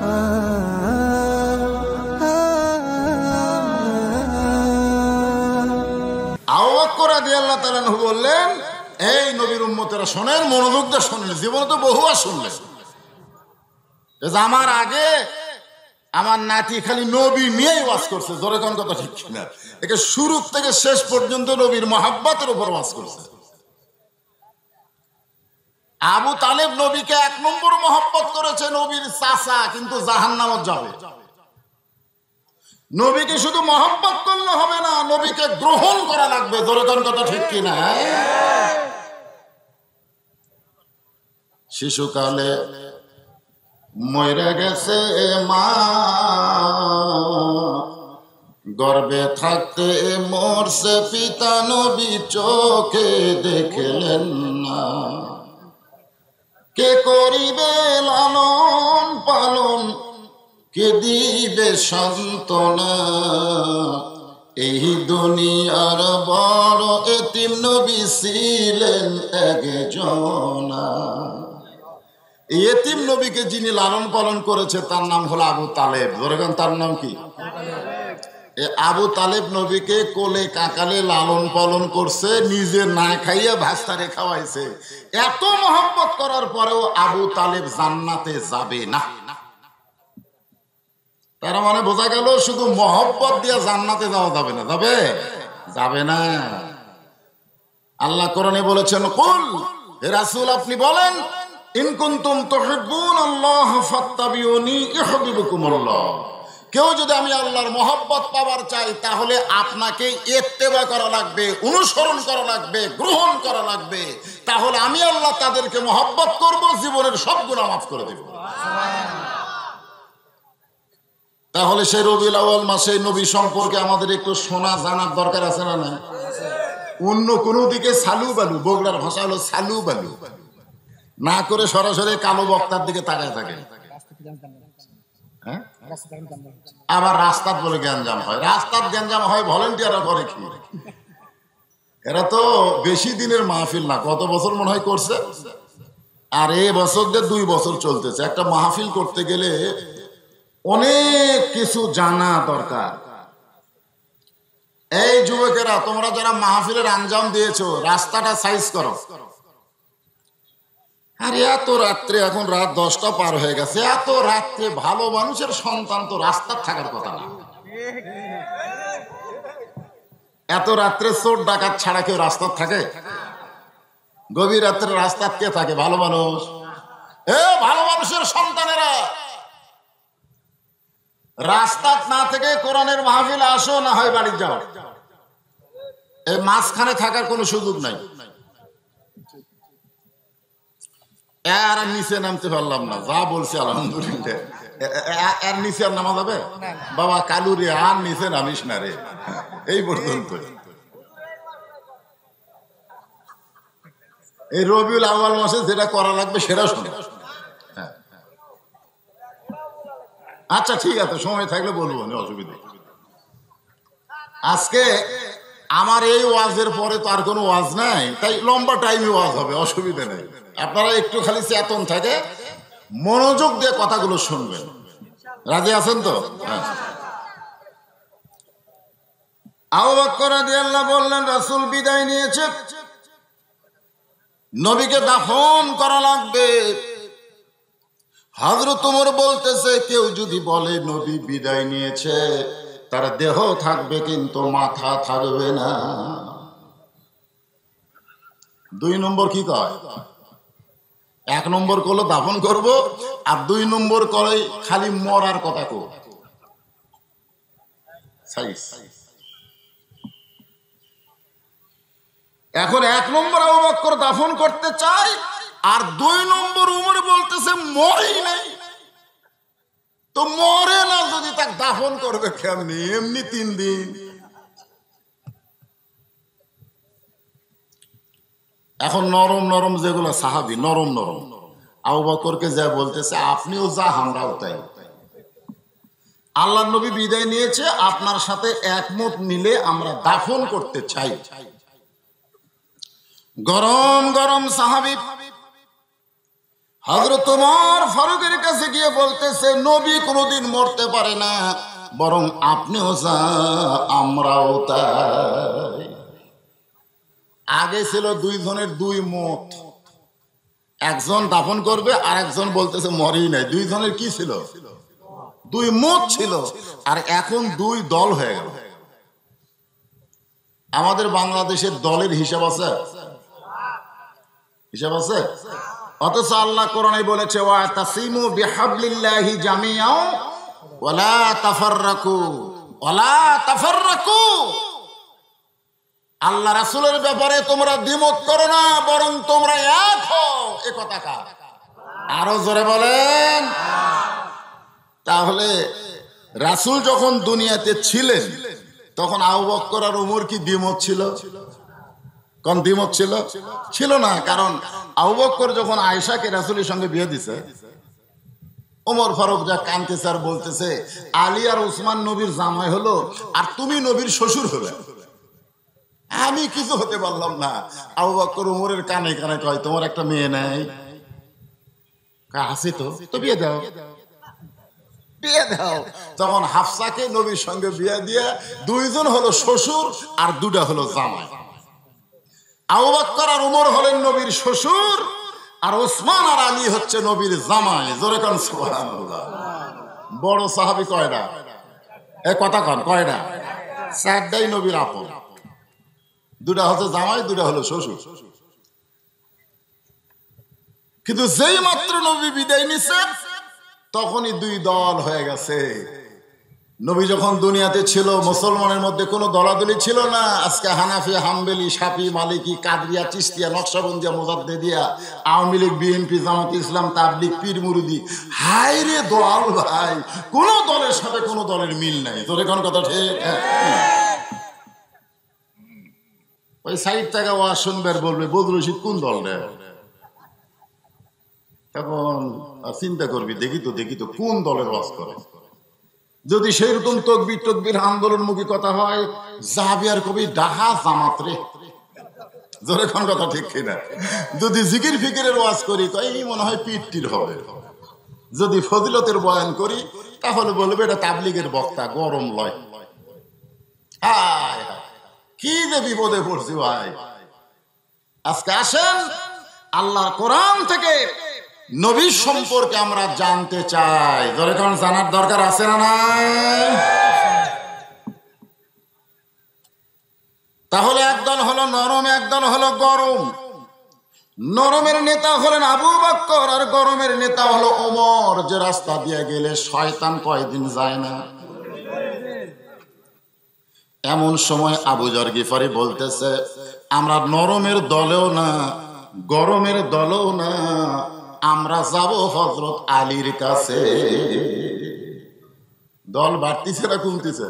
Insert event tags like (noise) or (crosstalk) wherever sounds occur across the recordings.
বললেন এই নবীর উম্মতেরা শোনেন মনোযোগ দিয়ে শোনেন জীবনে তো বহু আর শুনলেন আমার আগে আমার নাতি খালি নবী নিয়েই ওয়াজ করছে জোরে কোন কথা ঠিক না একে শুরু থেকে শেষ পর্যন্ত নবীর মহাব্বাতের উপর ওয়াজ করছে আবু তালেব নবীকে এক নম্বর মহব্বত করেছে নবীর চাষা কিন্তু জাহান নামত যাবে নবীকে শুধু মহব্বত করলে হবে না নবীকে গ্রহণ করা লাগবে দরদন কথা ঠিক কিনা শিশুকালে মরে গেছে মা গর্বে থাকতে মরছে পিতা নবী চোখে দেখলেন না কে করিবে লালন পালন কে দিবে সন্তনা এই দুনিয়ার বড় এতিম নবী ছিলেন একজনা এতিম নবীকে যিনি লালন পালন করেছে তার নাম হলো আবু তালেব ধরে তার নাম কি আবু তালেব নবীকে কোলে কাকালে লালন পালন করছে নিজে না খাইয়ে ভাস্তারে খাওয়াইছে এত মহব্বত করার পরেও আবু তালেব জান্নাতে যাবে না তার মানে বোঝা গেল শুধু মহব্বত দিয়ে জান্নাতে যাওয়া যাবে না যাবে যাবে না আল্লাহ কোরআনে বলেছেন কুল রাসূল আপনি বলেন ইনকুন্তুম তুহিব্বুন আল্লাহ ফাত্তাবিউনি ইউহিব্বুকুম আল্লাহ কেউ যদি আমি আল্লাহর মহব্বত পাওয়ার চাই তাহলে আপনাকে এত্তেবা করা লাগবে অনুসরণ করা লাগবে গ্রহণ করা লাগবে তাহলে আমি আল্লাহ তাদেরকে মহব্বত করব জীবনের সব গুণা মাফ করে দেব তাহলে সেই রবিউল আউ্ল মাসে নবী সম্পর্কে আমাদের একটু শোনা জানার দরকার আছে না না অন্য কোনো দিকে সালু বালু বগলার ভাষা হলো সালু বালু না করে সরাসরি কালো বক্তার দিকে তাকায় থাকে হ্যাঁ আবার রাস্তার বলে গ্যাঞ্জাম হয় রাস্তার গ্যাঞ্জাম হয় ভলেন্টিয়াররা করে কি এরা তো বেশি দিনের মাহফিল না কত বছর মনে হয় করছে আর এ বছর যে দুই বছর চলতেছে একটা মাহফিল করতে গেলে অনেক কিছু জানা দরকার এই যুবকেরা তোমরা যারা মাহফিলের আঞ্জাম দিয়েছো রাস্তাটা সাইজ করো আর এত রাত্রে এখন রাত দশটা পার হয়ে গেছে এত রাত্রে ভালো মানুষের সন্তান তো রাস্তার থাকার কথা না এত রাত্রে চোর ডাকাত ছাড়া কেউ রাস্তার থাকে গভীর রাত্রে রাস্তার কে থাকে ভালো মানুষ এ ভালো মানুষের সন্তানেরা রাস্তার না থেকে কোরআনের মাহফিল আসো না হয় বাড়ি যাও এই মাঝখানে থাকার কোনো সুযোগ নাই নিচে নামতে পারলাম না যা আলহামদুলিল্লাহ নিচে আর নামা যাবে বাবা আর নিচে নামিস না রে এই পর্যন্ত এই রবিউল আওয়াল মাসে যেটা করা লাগবে সেটা শুনে হ্যাঁ। আচ্ছা ঠিক আছে সময় থাকলে বলবো অসুবিধা আজকে আমার এই ওয়াজের পরে তো আর কোনো ওয়াজ নাই তাই লম্বা টাইমে ওয়াজ হবে অসুবিধা নেই আপনারা একটু খালি চেতন থাকে মনোযোগ দিয়ে কথাগুলো শুনবেন রাজি আছেন তো হ্যাঁ। আল্লাহ বললেন রাসুল বিদায় নিয়েছে নবীকে দাফন করা লাগবে হাজরত তোমর বলতেছে কেউ যদি বলে নবী বিদায় নিয়েছে তার দেহ থাকবে কিন্তু মাথা থাকবে না দুই নম্বর কি কয় এক নম্বর করলো দাফন করব আর দুই নম্বর করে খালি মরার কথা কর এখন এক নম্বর আবাক করে দাফন করতে চাই আর দুই নম্বর উমর বলতেছে মরি নাই তো মরে না যদি তাকে দাফন করবে কেমনি এমনি তিন দিন এখন নরম নরম যেগুলো সাহাবি নরম নরম আবু বকরকে যা বলতেছে আপনিও যা আমরাও তাই আল্লাহ নবী বিদায় নিয়েছে আপনার সাথে একমত মিলে আমরা দাফন করতে চাই গরম গরম সাহাবি হজরত তোমার ফারুকের কাছে গিয়ে বলতেছে নবী কোনোদিন মরতে পারে না বরং আপনিও যা আমরাও তাই আগে ছিল দুইজনের দুই মত একজন দাফন করবে আর একজন বলতেছে মরেই নাই দুই দুইজনের কি ছিল দুই মত ছিল আর এখন দুই দল হয়ে গেল আমাদের বাংলাদেশের দলের হিসাব আছে হিসাব আছে অথচ আল্লাহ কোরআনে বলেছে ওয়া তাসিমু বিহাবলিল্লাহি জামিয়াও ওয়ালা তাফাররাকু ওয়ালা তাফাররাকু আল্লাহ রাসূলের ব্যাপারে তোমরা দ্বিমত করো না বরং তোমরা এক হও এ কথা কা আরো জোরে বলেন তাহলে রাসূল যখন দুনিয়াতে ছিলেন তখন আবু বক্কর আর ওমর কি দ্বিমত ছিল কোন দ্বিমত ছিল ছিল না কারণ আহবক্কর যখন আয়সাকে রাসুলের সঙ্গে বিয়ে দিছে ওমর ফারুক যা কান্তেছে স্যার বলতেছে আলী আর উসমান নবীর জামাই হলো আর তুমি নবীর শ্বশুর হলে আমি কিছু হতে পারলাম না আবু বক্কর উমরের কানে কানে কয় তোমার একটা মেয়ে নাই আছে তো তো বিয়ে দাও বিয়ে দাও তখন হাফসাকে নবীর সঙ্গে বিয়ে দিয়ে দুইজন হলো শ্বশুর আর দুটা হলো জামাই আবাক্কর আর উমর হলেন নবীর শ্বশুর আর ওসমান আর আলী হচ্ছে নবীর জামাই জোরে কন বড় সাহাবি কয়টা এ কথা কন কয়টা চারটাই নবীর আপন দুটা হচ্ছে জামাই দুটা হলো শ্বশুর কিন্তু যেই মাত্র নবী বিদায় নিছে তখনই দুই দল হয়ে গেছে নবী যখন দুনিয়াতে ছিল মুসলমানের মধ্যে কোনো দলাদলি ছিল না আজকে হানাফি হামবেলি সাপি মালিকি কাদরিয়া চিস্তিয়া নকশাবন্দিয়া মোজাদ্দেদিয়া আওয়ামী লীগ বিএনপি জামাত ইসলাম তাবলিক পীর মুরুদি হাই রে দল ভাই কোন দলের সাথে কোনো দলের মিল নাই তোর এখন কথা ঠিক হ্যাঁ। ওই সাইড টাকা ওয়া শুনবার বলবে বদরু রশিদ কোন দল রে তখন চিন্তা করবি দেখি তো দেখি তো কোন দলের ওয়াজ করে যদি সেই রকম তকবির তকবির আন্দোলনমুখী কথা হয় জাহাবিয়ার কবি ডাহা জামাত রে জোরে কোন কথা ঠিক কিনা যদি জিকির ফিকিরের ওয়াজ করি তাই মনে হয় পিটটির হবে যদি ফজিলতের বয়ান করি তাহলে বলবে এটা তাবলিগের বক্তা গরম লয় হায় কি যে বিপদে পড়ছি ভাই আজকে আসেন আল্লাহর কোরআন থেকে নবীর সম্পর্কে আমরা জানতে চাই ধরে কারণ জানার দরকার আছে না নাই তাহলে একদল হলো নরম একদল হলো গরম নরমের নেতা হলেন আবু বাক্কর আর গরমের নেতা হলো ওমর যে রাস্তা দিয়ে গেলে শয়তান কয়দিন যায় না এমন সময় আবু জর্গিফারি বলতেছে আমরা নরমের দলেও না গরমের দলেও না আমরা যাব হজরত আলীর কাছে দল বাড়তিছে না কমতিছে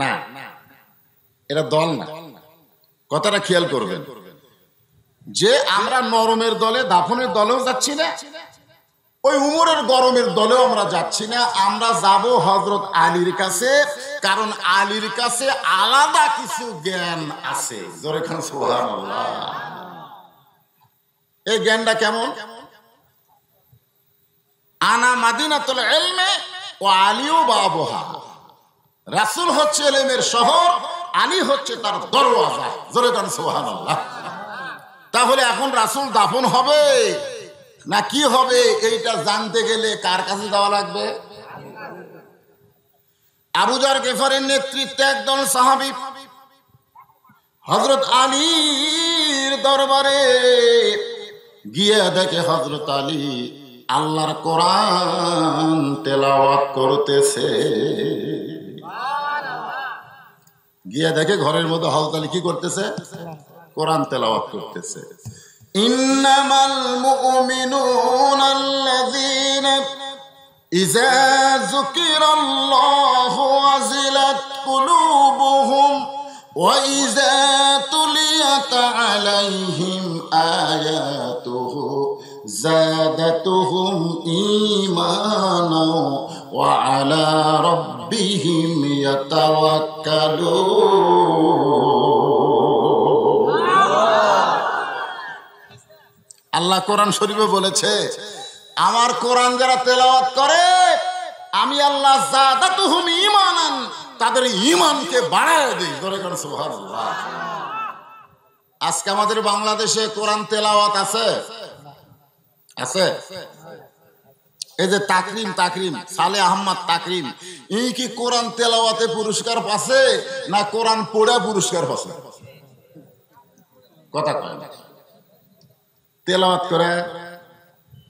না এটা দল না কথাটা খেয়াল করবেন যে আমরা নরমের দলে দাফনের দলেও যাচ্ছি না ওই উমরের গরমের দলেও আমরা যাচ্ছি না আমরা যাব হজরত আলীর কাছে কারণ আলীর কাছে আলাদা কিছু জ্ঞান আছে জোরে খান সোহান এই জ্ঞানটা কেমন আনা মাদিনা তোলে এলমে ও আলিও বা আবহা রাসুল হচ্ছে এলেমের শহর আলী হচ্ছে তার দরওয়াজা জোরে কান সোহান তাহলে এখন রাসুল দাফন হবে না কি হবে এইটা জানতে গেলে কার কাছে যাওয়া লাগবে আবুজার গেফারের নেতৃত্বে একদল সাহাবি হজরত আলীর দরবারে গিয়ে দেখে হজরত আলী আল্লাহর কোরআন তেলাওয়াত করতেছে গিয়ে দেখে ঘরের মধ্যে হজরত আলী কি করতেছে কোরআন তেলাওয়াত করতেছে ইন্নামাল মুমিনুনা আল্লাযীনা ইযা যুকিরাল্লাহু ওয়াজিলাত কুলুবুহুম وإذا تليت عليهم آياته زادتهم إيمانا وعلى ربهم يتوكلون আল্লাহ কোরআন শরীফে বলেছে আমার কোরআন যারা তেলাওয়াত করে আমি আল্লাহ জাদা তুহুম তাদের ইমানকে বাড়ায় দিই ধরে কেন আজকে আমাদের বাংলাদেশে কোরআন তেলাওয়াত আছে আছে এই যে তাকরিম তাকরিম সালে আহমদ তাকরিম ই কি কোরআন তেলাওয়াতে পুরস্কার পাচ্ছে না কোরআন পড়ে পুরস্কার পাচ্ছে কথা কয় না তেলাওয়াত করে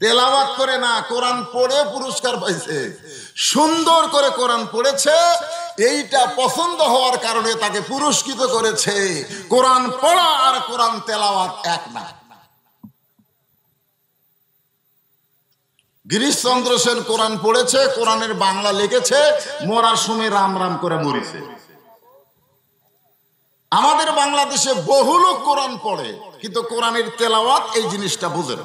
তেলাওয়াত করে না কোরআন পড়ে পুরস্কার পাইছে সুন্দর করে কোরআন পড়েছে এইটা পছন্দ হওয়ার কারণে তাকে পুরস্কৃত করেছে কোরআন পড়া আর কোরআন তেলাওয়াত এক না গিরিশচন্দ্র সেন কোরআন পড়েছে কোরআনের বাংলা লিখেছে মরার সময় রাম রাম করে মরেছে আমাদের বাংলাদেশে বহু লোক কোরআন পড়ে কিন্তু কোরআনের তেলাওয়াত এই জিনিসটা বুঝে না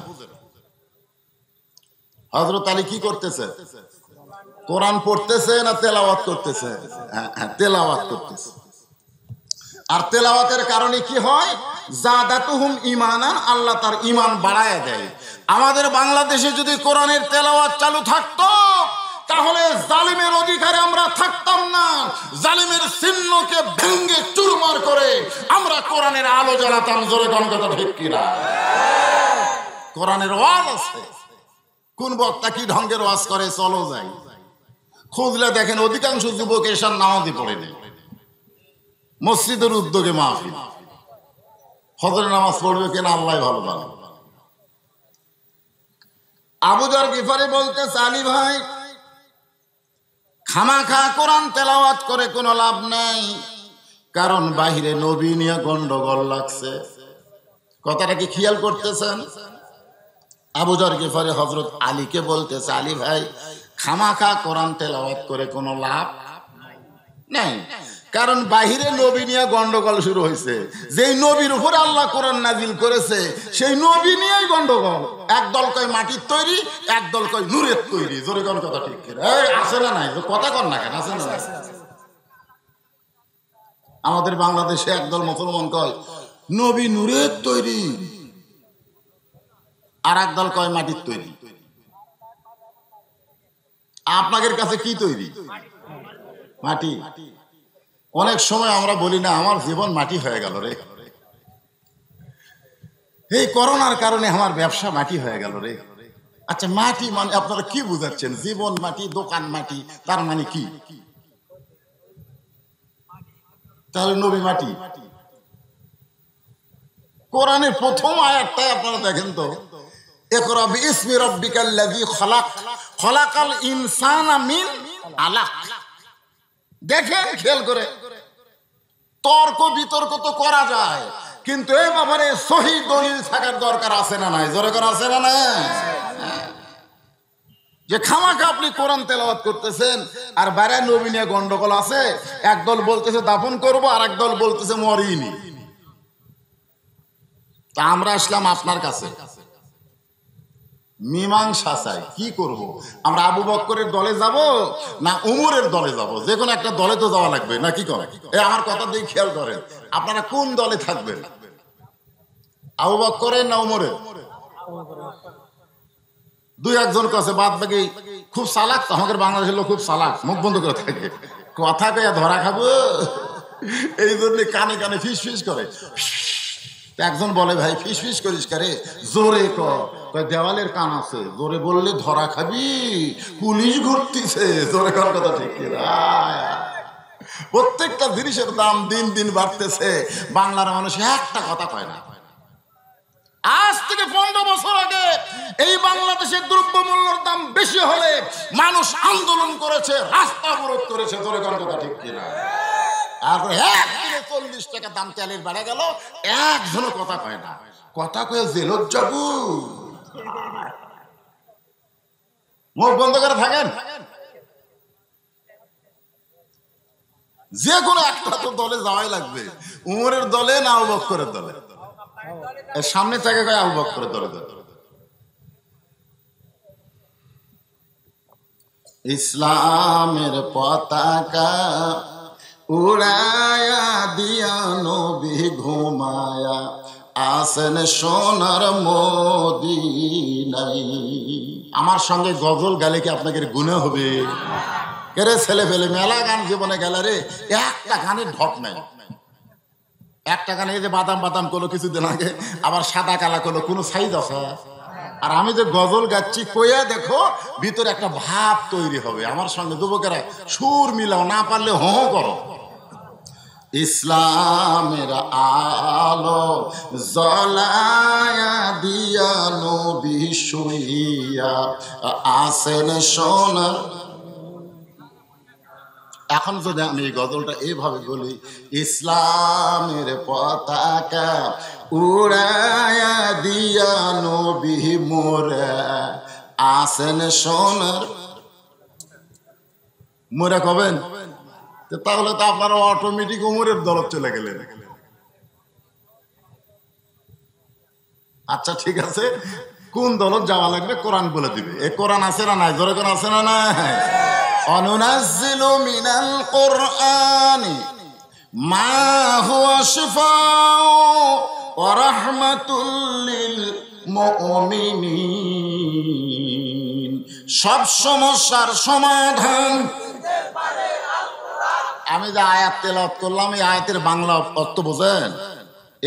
হজরত আলী কি করতেছে কোরআন পড়তেছে না তেলাওয়াত করতেছে হ্যাঁ, হ্যাঁ তেলাওয়াত করতেছে আর তেলাওয়াতের কারণে কি হয় জাদাতুহুম ইমানান আল্লাহ তার ইমান বাড়ায় দেয় আমাদের বাংলাদেশে যদি কোরআনের তেলাওয়াত চালু থাকতো তাহলে জালিমের অধিকারে আমরা থাকতাম না জালিমের চিহ্নকে ভেঙ্গে চুরমার করে আমরা কোরআনের আলো জ্বালাতাম জোরে কথা ঠিক কিনা কোরআনের ওয়াজ আছে কোন বক্তা কি ঢঙ্গের ওয়াজ করে চলো যাই খুঁজলে দেখেন অধিকাংশ যুবক এসার নামাজই পড়েনি মসজিদের উদ্যোগে মাফি ফজরের নামাজ পড়বে কিনা আল্লাহ ভালো পারে আবুজার গিফারি বলতে চালি ভাই খামা খা কোরআন তেলাওয়াত করে কোনো লাভ নাই কারণ বাহিরে নবী নিয়ে গন্ডগোল লাগছে কথাটা কি খেয়াল করতেছেন আবুজার গিফারি হজরত আলীকে বলতেছে আলী ভাই খামাখা কোরআন তেলাওয়াত করে কোনো লাভ নাই কারণ বাহিরে নবী নিয়ে গন্ডগোল শুরু হয়েছে যেই নবীর উপরে আল্লাহ কোরআন নাজিল করেছে সেই নবী নিয়েই গন্ডগোল একদল কয় মাটির তৈরি একদল কয় নূরের তৈরি জোরে কোন কথা ঠিক আছে না নাই কথা কর না কেন আছে না আমাদের বাংলাদেশে একদল মুসলমান কয় নবী নূরের তৈরি আর একদল কয় মাটির তৈরি আপনাদের কাছে কি তৈরি মাটি অনেক সময় আমরা বলি না আমার জীবন মাটি হয়ে গেল রে এই করোনার কারণে আমার ব্যবসা মাটি হয়ে গেল রে আচ্ছা মাটি মানে আপনারা কি বুঝাচ্ছেন জীবন মাটি দোকান মাটি তার মানে কি তাহলে নবী মাটি কোরআনের প্রথম আয়াতটাই আপনারা দেখেন তো একরা বিসমি রব্বিকাল্লাযী খলাক খলাকাল ইনসানা মিন আলাক দেখেন খেল করে তর্ক বিতর্ক তো করা যায় কিন্তু এ ব্যাপারে সহি দলিল থাকার দরকার আছে না নাই জোরে করে আছে না নাই যে খামাকে আপনি কোরআন তেলাওয়াত করতেছেন আর বাইরে নবী নিয়ে গন্ডগোল আছে একদল বলতেছে দাফন করব আর একদল বলতেছে মরিনি তা আমরা আসলাম আপনার কাছে মীমাংসা চাই কি করব। আমরা আবু বক্করের দলে যাব না উমরের দলে যাব যে কোনো একটা দলে তো যাওয়া লাগবে না কি করে এ আমার কথা দিয়ে খেয়াল করেন আপনারা কোন দলে থাকবেন আবু বক্করের না উমরের দুই একজন কাছে বাদ বাকি খুব সালাক আমাদের বাংলাদেশের লোক খুব সালাক মুখ বন্ধ করে থাকে কথা কয়ে ধরা খাবো এই জন্য কানে কানে ফিস ফিস করে একজন বলে ভাই ফিস ফিস করিস কারে জোরে কয় দেওয়ালের কান আছে জোরে বললে ধরা খাবি পুলিশ ঘুরতিছে জোরে কার কথা ঠিক প্রত্যেকটা জিনিসের দাম দিন দিন বাড়তেছে বাংলার মানুষ একটা কথা কয় না আজ থেকে পনেরো বছর আগে এই বাংলাদেশের দ্রব্য মূল্যর দাম বেশি হলে মানুষ আন্দোলন করেছে রাস্তা অবরোধ করেছে জোরে কর কথা ঠিক কিনা চল্লিশ টাকা দাম তেলের বেড়ে গেল কথা না কথা কয়ে মুখ বন্ধ করে থাকেন যে কোনো একটা তো দলে যাওয়াই লাগবে উমরের দলে না আবক করে দলে সামনে থেকে কয় আবক করে দলে ইসলামের পতাকা উড়ায়া দিয়া নবী ঘুমায়া আসেন সোনার নাই আমার সঙ্গে গজল গেলে কি আপনাকে গুণে হবে কেরে ছেলে ফেলে মেলা গান জীবনে গেলে রে একটা গানের ঢপ নাই একটা গানে এই যে বাদাম বাদাম কোনো কিছুদিন আগে আবার সাদা কালা কোনো কোনো সাইজ আছে আর আমি যে গজল গাচ্ছি কইয়া দেখো ভিতরে একটা ভাব তৈরি হবে আমার সঙ্গে যুবকেরা সুর মিলাও না পারলে হ করো ইসলামের আলো জলায়া দিয়া নবী শুইয়া আসেন সোনার এখন যদি আমি এই গজলটা এইভাবে বলি ইসলামের পতাকা উড়ায়া দিয়া নবী মোরে আসেন সোনার মোরা কবেন তাহলে তো আপনারা অটোমেটিক উমরের দরদ চলে গেলেন আচ্ছা ঠিক আছে কোন দলত যাওয়া লাগবে কোরআন বলে দিবে এ কোরআন আছে না নাই জোরে আছে না নাই অনুনাজ্জিলু মিনাল কোরআনি মা হুয়া শিফা ও রাহমাতুল লিল মুমিনিন সব সমস্যার সমাধান দিতে পারে আমি যে আয়াত তেলাওয়াত করলাম এই আয়াতের বাংলা অর্থ বোঝেন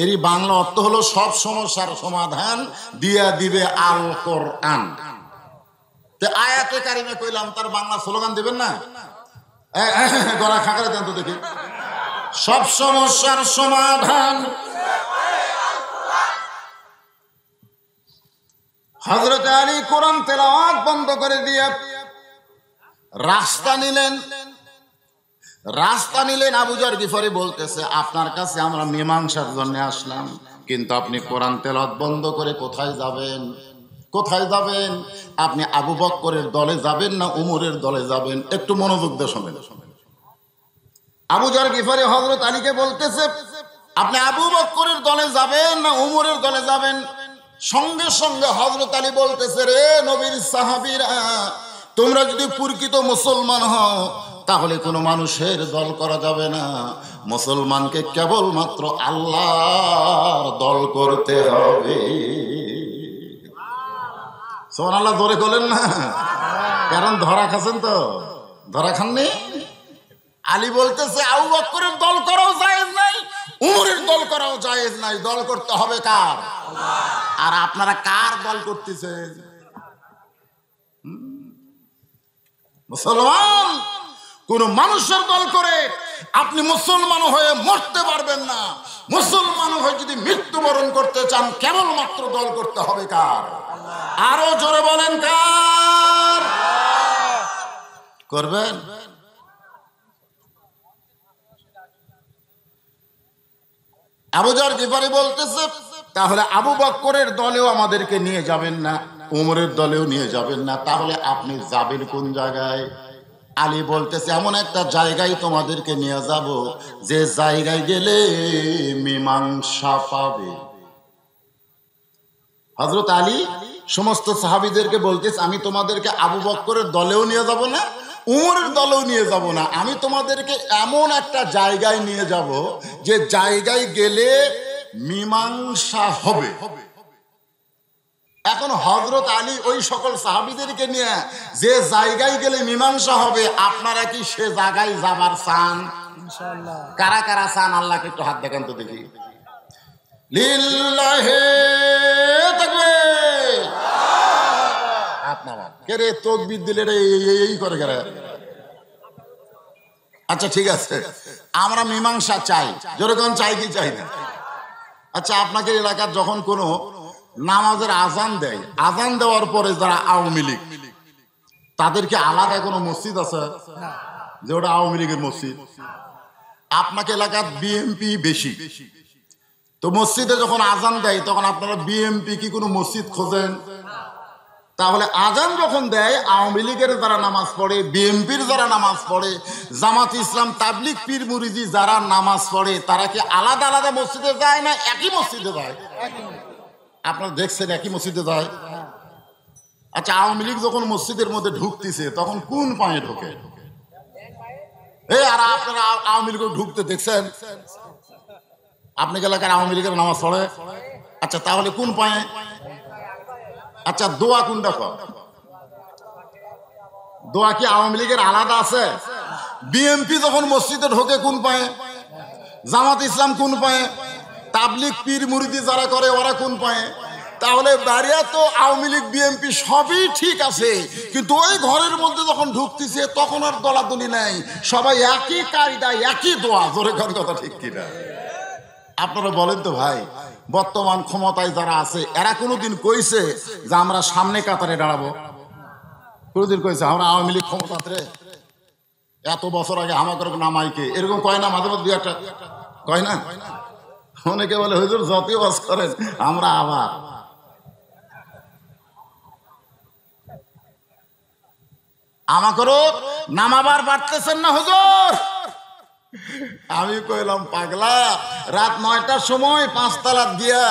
এরই বাংলা অর্থ হলো সব সমস্যার সমাধান দিয়া দিবে আল কোরআন আয়াতে কারিমে কইলাম তার বাংলা স্লোগান দিবেন না গলা খাঁকড়া দেন তো দেখি সব সমস্যার সমাধান হজরত আলী কোরআন তেলাওয়াত বন্ধ করে দিয়ে রাস্তা নিলেন রাস্তা নিলেন আবুজার বিফরে বলতেছে আপনার কাছে আমরা মীমাংসার জন্য আসলাম কিন্তু আপনি কোরআন তেলত বন্ধ করে কোথায় যাবেন কোথায় যাবেন আপনি আবু বক্করের দলে যাবেন না উমরের দলে যাবেন একটু মনোযোগ দিয়ে শোনেন আবুজার গিফারি হজরত আলীকে বলতেছে আপনি আবু বক্করের দলে যাবেন না উমরের দলে যাবেন সঙ্গে সঙ্গে হজরত আলী বলতেছে রে নবীর সাহাবিরা তোমরা যদি পুরকিত মুসলমান হও তাহলে কোনো মানুষের দল করা যাবে না মুসলমানকে কেবলমাত্র আল্লাহর দল করতে হবে সোমান আল্লাহ ধরে করলেন না কারণ ধরা খাচ্ছেন তো ধরা খাননি আলী বলতেছে আউ বকরের দল করাও জায়েজ নাই উমরের দল করাও জায়েজ নাই দল করতে হবে কার আর আপনারা কার দল করতেছেন মুসলমান কোন মানুষের দল করে আপনি মুসলমান হয়ে মরতে পারবেন না মুসলমান হয়ে যদি মৃত্যুবরণ করতে চান কেবলমাত্র দল করতে হবে কার আরো জোরে বলেন কার করবেন আবুজার জিফারি বলতেছে তাহলে আবু বক্করের দলেও আমাদেরকে নিয়ে যাবেন না উমরের দলেও নিয়ে যাবেন না তাহলে আপনি যাবেন কোন জায়গায় আলী বলতেছে এমন একটা জায়গায় তোমাদেরকে নিয়ে যাব যে জায়গায় গেলে মীমাংসা পাবে হজরত আলী সমস্ত সাহাবিদেরকে বলতেছে আমি তোমাদেরকে আবু বক্করের দলেও নিয়ে যাব না উমরের দলেও নিয়ে যাব না আমি তোমাদেরকে এমন একটা জায়গায় নিয়ে যাব যে জায়গায় গেলে মীমাংসা হবে হবে এখন হজরত আলী ওই সকল সাহাবিদেরকে নিয়ে যে জায়গায় গেলে মীমাংসা হবে আপনারা কি সে জায়গায় যাবার চান কারা কারা চান আল্লাহকে একটু হাত দেখেন তো দেখি আপনারা কে রে তকবির দিলে রে এই করে গেলে আচ্ছা ঠিক আছে আমরা মীমাংসা চাই যেরকম চাই কি চাই না আচ্ছা আপনাকে এলাকার যখন কোনো নামাজের আজান দেয় আজান দেওয়ার পরে যারা আওয়ামী লীগ তাদেরকে আলাদা কোনো মসজিদ আছে যে ওটা আওয়ামী লীগের মসজিদ আপনাকে এলাকার বিএমপি বেশি তো মসজিদে যখন আজান দেয় তখন আপনারা বিএমপি কি কোনো মসজিদ খোঁজেন তাহলে আজান যখন দেয় আওয়ামী লীগের যারা নামাজ পড়ে বিএমপির যারা নামাজ পড়ে জামাত ইসলাম তাবলিক পীর মুরিজি যারা নামাজ পড়ে তারা কি আলাদা আলাদা মসজিদে যায় না একই মসজিদে যায় আপনারা দেখছেন একই মসজিদে যায় আচ্ছা আওয়ামী লীগ যখন মসজিদের মধ্যে ঢুকতেছে তখন কোন পায়ে ঢোকে ঢোকে এ আর আপনারা আওয়ামী লীগ ঢুকতে দেখছেন আপনি এলাকার আওয়ামী লীগের নামাজ পড়ে আচ্ছা তাহলে কোন পায়ে আচ্ছা দোয়া কোনটা দেখো দোয়া কি আওয়ামী লীগের আলাদা আছে বিএমপি যখন মসজিদে ঢোকে কোন পায়ে জামাত ইসলাম কোন পায়ে তাবলিক পীর মুরিদি যারা করে ওরা কোন পায়ে তাহলে দাঁড়িয়া তো আওয়ামী লীগ বিএনপি সবই ঠিক আছে কিন্তু ওই ঘরের মধ্যে যখন ঢুকতেছে তখন আর দলাদলি নাই সবাই একই কায়দা একই দোয়া জোরে কর কথা ঠিক কিনা আপনারা বলেন তো ভাই বর্তমান ক্ষমতায় যারা আছে এরা কোনোদিন কইছে যে আমরা সামনে কাতারে দাঁড়াবো কোনোদিন কইছে আমরা আওয়ামী লীগ ক্ষমতাতে এত বছর আগে হামাকরক নামাইকে এরকম কয় না মাঝে মাঝে দু একটা কয় না অনেকে বলে হুজুর যতই বাস করেন আমরা আবার আমাকেও নামাবার পারতেছেন না হুজুর আমি কইলাম পাগলা রাত নয়টার সময় পাঁচতলা দিয়া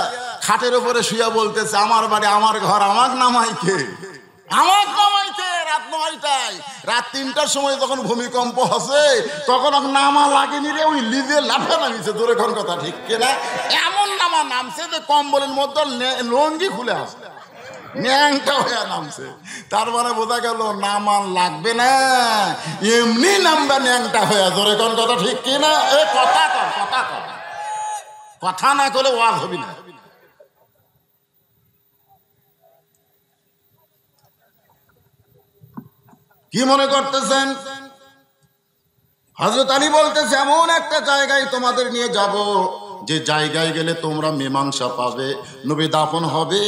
খাটের উপরে শুয়ে বলতেছে আমার বাড়ি আমার ঘর আমার নামাইকে আমার কামাইছে রাত নয়টায় রাত তিনটার সময় যখন ভূমিকম্প হসে তখন নামা লাগেনি রে ওই লিজে লাফে নামিছে তোর এখন কথা ঠিক কেনা এমন নামা নামছে যে কম্বলের মধ্যে লঙ্গি খুলে আসে ন্যাংটা হয়ে নামছে তারপরে মানে বোঝা গেল নামান লাগবে না এমনি নামবে ন্যাংটা হয়ে জোরে কোন কথা ঠিক কিনা এ কথা কর কথা কথা না করলে ওয়াজ হবি না কি মনে করতেছেন হাজরত আলী বলতেছে এমন একটা জায়গায় তোমাদের নিয়ে যাব যে জায়গায় গেলে তোমরা মীমাংসা পাবে নবী দাফন হবে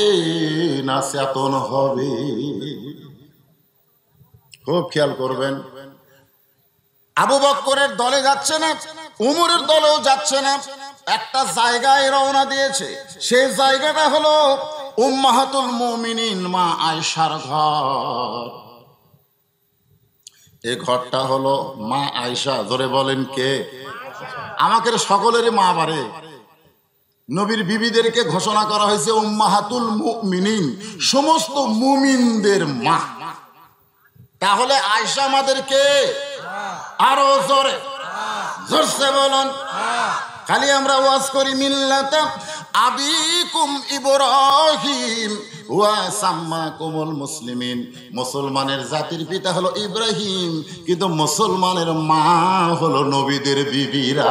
না চেতন হবে খুব খেয়াল করবেন আবু বক্করের দলে যাচ্ছে না উমরের দলেও যাচ্ছে না একটা জায়গায় রওনা দিয়েছে সেই জায়গাটা হলো উম্মাহাতুল মোমিনিন মা আয়সার ঘর এ ঘরটা হলো মা আয়সা ধরে বলেন কে আমাকে সকলেরই মা বাড়ে নবীর বিবিদেরকে ঘোষণা করা হয়েছে উম্মাহাতুল মুমিনিন সমস্ত মুমিনদের মা তাহলে আয়সা আমাদেরকে আরো জোরে জোরসে বলুন খালি আমরা ওয়াজ করি মিল্লাত আবিকুম ইব্রাহিম ওয়া সাম্মা কোমল মুসলিমিন মুসলমানের জাতির পিতা হলো ইব্রাহিম কিন্তু মুসলমানের মা হলো নবীদের বিবিরা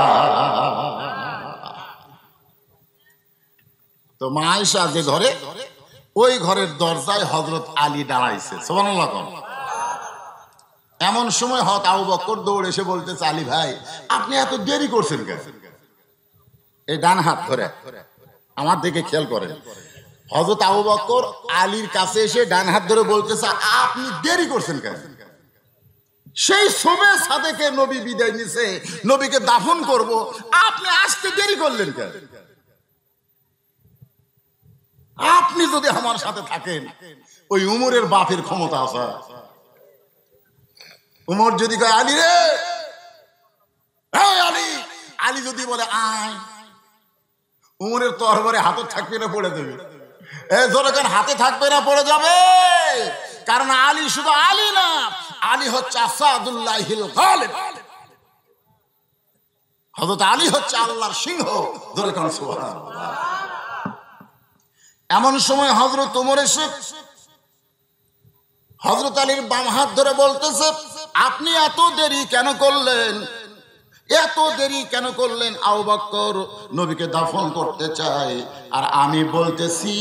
তো মা আয়সা যে ঘরে ওই ঘরের দরজায় হজরত আলী দাঁড়াইছে সোমানুল্লাহ এমন সময় হত আবু বক্কর দৌড় এসে বলতেছে আলী ভাই আপনি এত দেরি করছেন কেন এই ডান হাত ধরে আমার দিকে খেয়াল করে হজরত আবু বকর আলীর কাছে এসে ডান হাত ধরে বলতেছে আপনি দেরি করছেন কেন সেই সাথে কে নবী বিদায় নিছে নবীকে দাফন করব আপনি আসতে দেরি করলেন কেন আপনি যদি আমার সাথে থাকেন ওই উমরের বাপের ক্ষমতা আছে উমর যদি কয় আলী রে আলী আলী যদি বলে আয় উমরের তরবারে হাতে থাকবে না পড়ে দেবে এ হাতে থাকবে না পড়ে যাবে কারণ আলী শুধু আলী না আলী হচ্ছে আসাদুল্লাহ হজরত আলী হচ্ছে আল্লাহর সিংহ জোরকান এমন সময় হজরত উমর এসে হজরত আলীর বাম হাত ধরে বলতেছে আপনি এত দেরি কেন করলেন এত দেরি কেন করলেন আউ বক্কর নবীকে দাফন করতে চাই আর আমি বলতেছি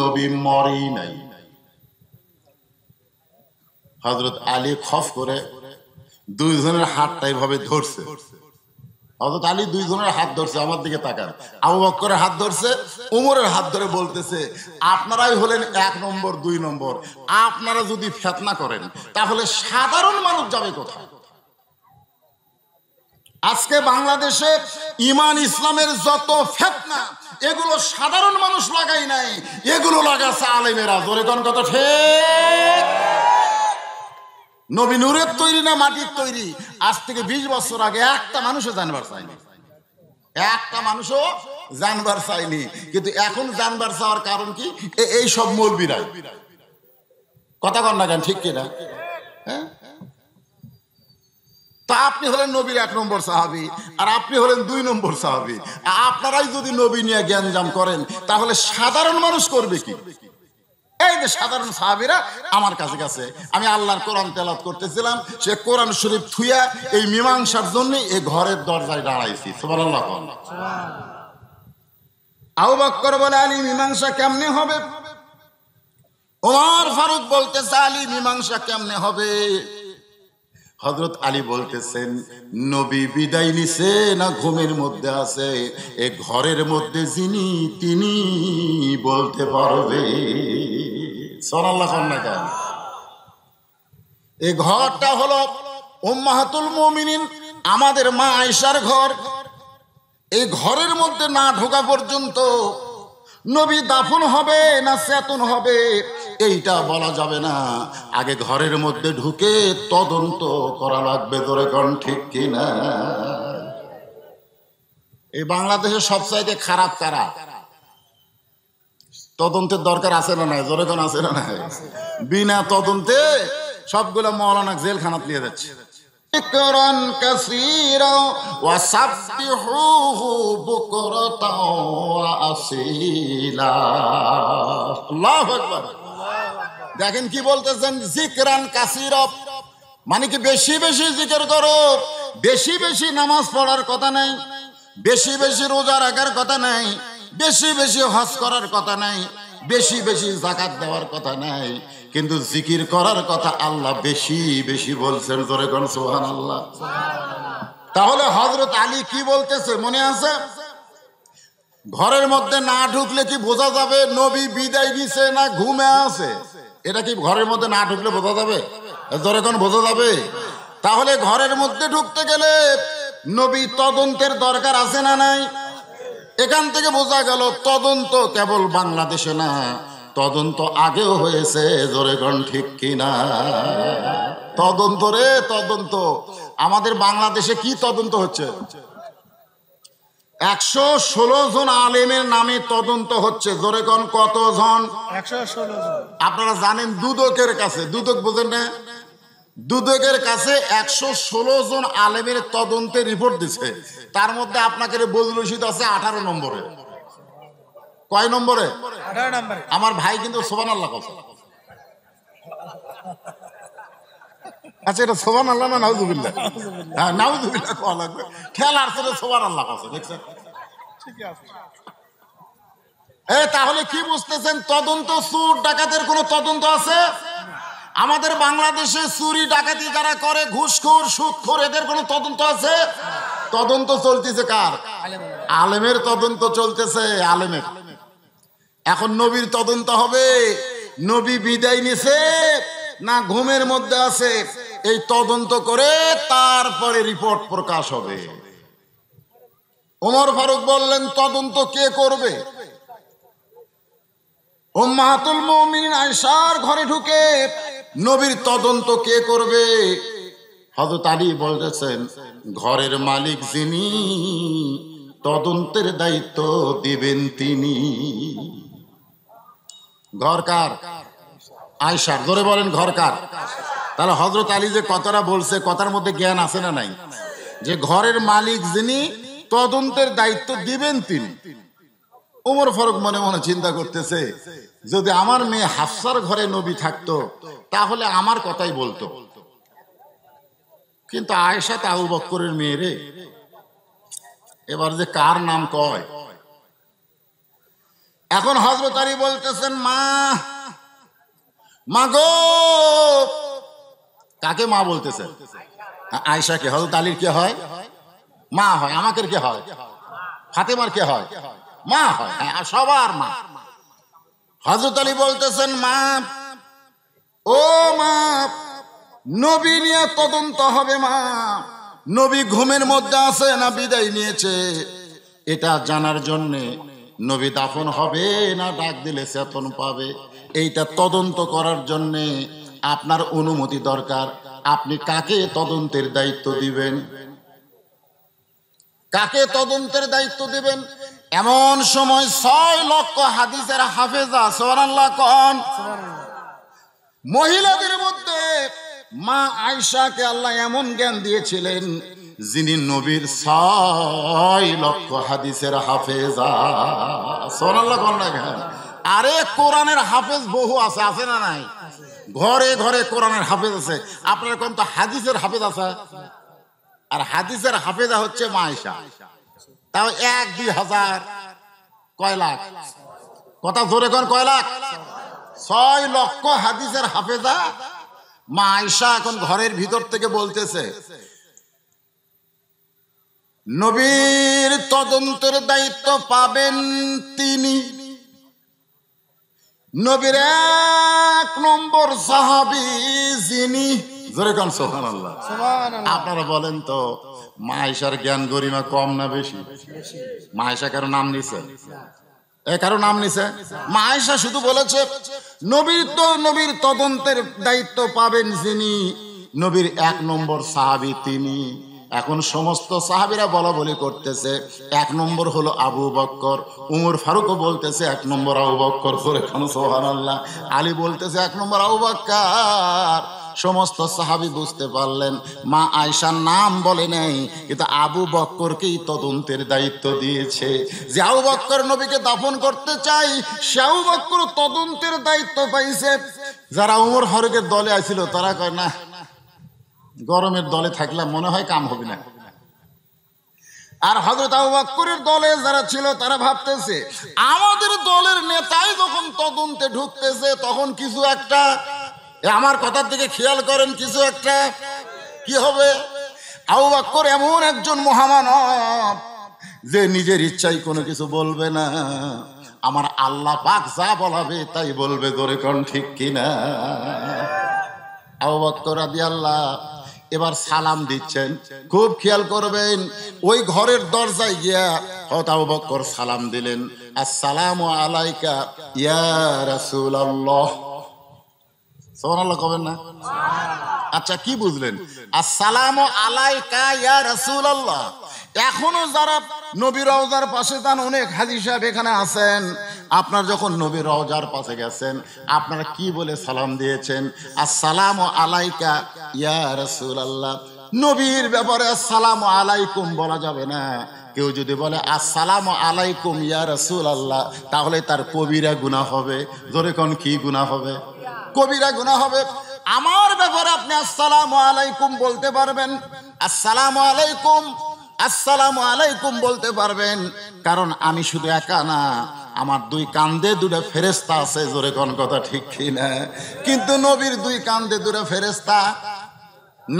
নবী মরি নাই হজরত আলী খফ করে দুইজনের হাতটা এইভাবে ধরছে হজরত আলী দুইজনের হাত ধরছে আমার দিকে তাকান আবু বক্করের হাত ধরছে উমরের হাত ধরে বলতেছে আপনারাই হলেন এক নম্বর দুই নম্বর আপনারা যদি ফেতনা করেন তাহলে সাধারণ মানুষ যাবে কোথায় আজকে বাংলাদেশে ইমান ইসলামের যত ফেতনা এগুলো সাধারণ মানুষ লাগাই নাই এগুলো লাগাছে আলেমেরা জোরে কোন কথা ঠিক নবী নূরের তৈরি না মাটির তৈরি আজ থেকে বিশ বছর আগে একটা মানুষও জানবার চাইনি একটা মানুষও জানবার চাইনি কিন্তু এখন জানবার চাওয়ার কারণ কি এই সব মৌলবিরা কথা কন না কেন ঠিক কিনা হ্যাঁ তা আপনি হলেন নবীর এক নম্বর সাহাবি আর আপনি হলেন দুই নম্বর সাহাবি আপনারাই যদি নবী নিয়ে জ্ঞান জাম করেন তাহলে সাধারণ মানুষ করবে কি এই যে সাধারণ সাহাবিরা আমার কাছে কাছে আমি আল্লাহর কোরআন তেলাত করতেছিলাম সে কোরআন শরীফ থুয়া এই মীমাংসার জন্য এই ঘরের দরজায় দাঁড়াইছি সুবহানাল্লাহ আবু বকর বলে আলী মীমাংসা কেমনে হবে ওমর ফারুক বলতেছে আলী মীমাংসা কেমনে হবে হজরত আলী বলতেছেন নবী বিদায় নিছে না ঘুমের মধ্যে আছে এ ঘরের মধ্যে যিনি তিনি বলতে পারবে সরাল্লা না কেন এ ঘরটা হলো ওম্মাহাতুল মমিনিন আমাদের মা আয়সার ঘর এই ঘরের মধ্যে না ঢোকা পর্যন্ত নবী দাফন হবে না চেতন হবে এইটা বলা যাবে না আগে ঘরের মধ্যে ঢুকে তদন্ত করা লাগবে ধরে কারণ ঠিক কিনা এই বাংলাদেশের সবচাইতে খারাপ তারা তদন্তের দরকার আছে না নাই জোরে কোন আছে না নাই বিনা তদন্তে সবগুলো মৌলানা জেলখানা নিয়ে যাচ্ছে দেখেন কি বলতেছেন জিকরান কাসিরব মানে কি বেশি বেশি জিকের করো বেশি বেশি নামাজ পড়ার কথা নাই বেশি বেশি রোজা রাখার কথা নাই বেশি বেশি হজ করার কথা নাই বেশি বেশি জাকাত দেওয়ার কথা নাই কিন্তু জিকির করার কথা আল্লাহ বেশি বেশি বলছেন জোরে কোন সোহান আল্লাহ তাহলে হজরত আলী কি বলতেছে মনে আছে ঘরের মধ্যে না ঢুকলে কি বোঝা যাবে নবী বিদায় নিছে না ঘুমে আছে এটা কি ঘরের মধ্যে না ঢুকলে বোঝা যাবে জোরে কোন বোঝা যাবে তাহলে ঘরের মধ্যে ঢুকতে গেলে নবী তদন্তের দরকার আছে না নাই এখান থেকে বোঝা গেল তদন্ত কেবল বাংলাদেশে না তদন্ত আগেও হয়েছে জোরেগণ ঠিক কিনা তদন্ত রে তদন্ত আমাদের বাংলাদেশে কি তদন্ত হচ্ছে একশো ষোলো জন আলেমের নামে তদন্ত হচ্ছে জোরেগণ কত জন একশো ষোলো জন আপনারা জানেন দুদকের কাছে দুদক বোঝেন না দুদকের কাছে একশো ষোলো জন আলেমের তদন্তে রিপোর্ট দিছে তার মধ্যে আপনাকে বজলু রশিদ আছে আঠারো নম্বরে কয় নম্বরে আমার ভাই কিন্তু সোবান আল্লাহ কথা আচ্ছা এটা সোবান আল্লাহ না নাউজুবিল্লা হ্যাঁ নাউজুবিল্লা কোয়া লাগবে ঠেলা আসছে সোবান আল্লাহ কথা দেখছেন এ তাহলে কি বুঝতেছেন তদন্ত সুর ডাকাতের কোনো তদন্ত আছে আমাদের বাংলাদেশে চুরি ডাকাতি যারা করে ঘুষখোর সুৎখোর এদের কোনো তদন্ত আছে তদন্ত চলতেছে কার আলেমের তদন্ত চলতেছে আলেমের এখন নবীর তদন্ত হবে নবী বিদায় নিছে না ঘুমের মধ্যে আছে এই তদন্ত করে তারপরে রিপোর্ট প্রকাশ হবে ওমর ফারুক বললেন তদন্ত কে করবে ও মাহাতুল মমিন আয়সার ঘরে ঢুকে নবীর তদন্ত কে করবে হজরত আলী বলতেছেন ঘরের মালিক যিনি তদন্তের দায়িত্ব দিবেন তিনি ঘর আয়সার ধরে বলেন ঘর তাহলে হজরত আলী যে কথাটা বলছে কথার মধ্যে জ্ঞান আছে না নাই যে ঘরের মালিক যিনি তদন্তের দায়িত্ব দিবেন তিনি ওমর ফরক মনে মনে চিন্তা করতেছে যদি আমার মেয়ে হাফসার ঘরে নবী থাকতো তাহলে আমার কথাই বলতো কিন্তু আয়েশা তাহু বক্করের মেয়েরে এবার যে কার নাম কয় এখন হজরত আলী বলতেছেন মা মা গো কাকে মা বলতেছেন আয়সাকে হজরত আলীর কে হয় মা হয় আমাকের কে হয় ফাতেমার কে হয় মা হয় হ্যাঁ, সবার মা হজরত আলী বলতেছেন মা ও মা নবী নিয়ে তদন্ত হবে মা নবী ঘুমের মধ্যে আছে না বিদায় নিয়েছে এটা জানার জন্যে নবী দাফন হবে না ডাক দিলে চেতন পাবে এইটা তদন্ত করার জন্যে আপনার অনুমতি দরকার আপনি কাকে তদন্তের দায়িত্ব দিবেন কাকে তদন্তের দায়িত্ব দিবেন এমন সময় ছয় লক্ষ হাদিসের হাফেজা সোহান মহিলাদের মধ্যে মা আয়সাকে আল্লাহ এমন জ্ঞান দিয়েছিলেন যিনি নবীর ছয় লক্ষ হাদিসের হাফেজা সোনাল্লাহ কন্যা আরে কোরআনের হাফেজ বহু আছে আছে না নাই ঘরে ঘরে কোরআনের হাফেজ আছে আপনার কোন তো হাদিসের হাফেজ আছে আর হাদিসের হাফেজা হচ্ছে আয়সা তাও এক দুই হাজার কয় লাখ কথা জোরে কয় লাখ ছয় লক্ষ হাদিসের হাফেজা মা আয়সা এখন ঘরের ভিতর থেকে বলতেছে নবীর তদন্তের দায়িত্ব পাবেন তিনি নবীর এক নম্বর সাহাবি যিনি যেরকম আল্লাহ আপনারা বলেন তো মায়েশার জ্ঞান গরিমা কম না বেশি মায়েশা কারো নাম নিছে কারো নাম নিছে মা আয়সা শুধু বলেছে নবীর তো নবীর তদন্তের দায়িত্ব পাবেন যিনি নবীর এক নম্বর সাহাবি তিনি এখন সমস্ত সাহাবিরা বলা বলি করতেছে এক নম্বর হলো আবু বক্কর উমর ফারুকও বলতেছে এক নম্বর আবু বক্কর করে খান সোহান আলী বলতেছে এক নম্বর আবু বক্কর সমস্ত সাহাবি বুঝতে পারলেন মা আয়সার নাম বলে নেই কিন্তু আবু বক্করকেই তদন্তের দায়িত্ব দিয়েছে যে আবু বক্কর নবীকে দাফন করতে চাই সে আবু বক্কর তদন্তের দায়িত্ব পাইছে যারা উমর হরকের দলে আছিল তারা কয় না গরমের দলে থাকলে মনে হয় কাম হবে না আর হজরত আবু বক্করের দলে যারা ছিল তারা ভাবতেছে আমাদের দলের নেতাই যখন তদন্তে ঢুকতেছে তখন কিছু একটা আমার কথার দিকে খেয়াল করেন কিছু একটা কি হবে আবু বাক্কর এমন একজন মহামানব যে নিজের ইচ্ছাই কোনো কিছু বলবে না আমার আল্লাহ পাক যা বলাবে তাই বলবে করে কোন ঠিক কিনা আবু বাক্কর আদি আল্লাহ এবার সালাম দিচ্ছেন খুব খেয়াল করবেন ওই ঘরের দরজায় গিয়া হত আবু বক্কর সালাম দিলেন আসসালামু আলাইকা ইয়া রাসূলুল্লাহ আচ্ছা কি বুঝলেন আসসালাম আলাইকা ইয়া রাসূল আল্লাহ এখনো যারা নবী রওজার পাশে যান অনেক হাজি সাহেব এখানে আছেন আপনার যখন নবী রওজার পাশে গেছেন আপনারা কি বলে সালাম দিয়েছেন আসসালাম আলাইকা ইয়া রাসূল আল্লাহ নবীর ব্যাপারে আসসালাম আলাইকুম বলা যাবে না কেউ যদি বলে আসসালাম আলাইকুম ইয়া রাসূল আল্লাহ তাহলে তার কবিরা গুনাহ হবে ধরে কোন কি গুনাহ হবে কবিরা গুণা হবে আমার ব্যাপারে আপনি আসসালাম আলাইকুম বলতে পারবেন আসসালাম আলাইকুম আসসালাম আলাইকুম বলতে পারবেন কারণ আমি শুধু একা না আমার দুই কান্দে দুটা ফেরেস্তা আছে জোরে কোন কথা ঠিক কিনা কিন্তু নবীর দুই কান্দে দুটা ফেরেস্তা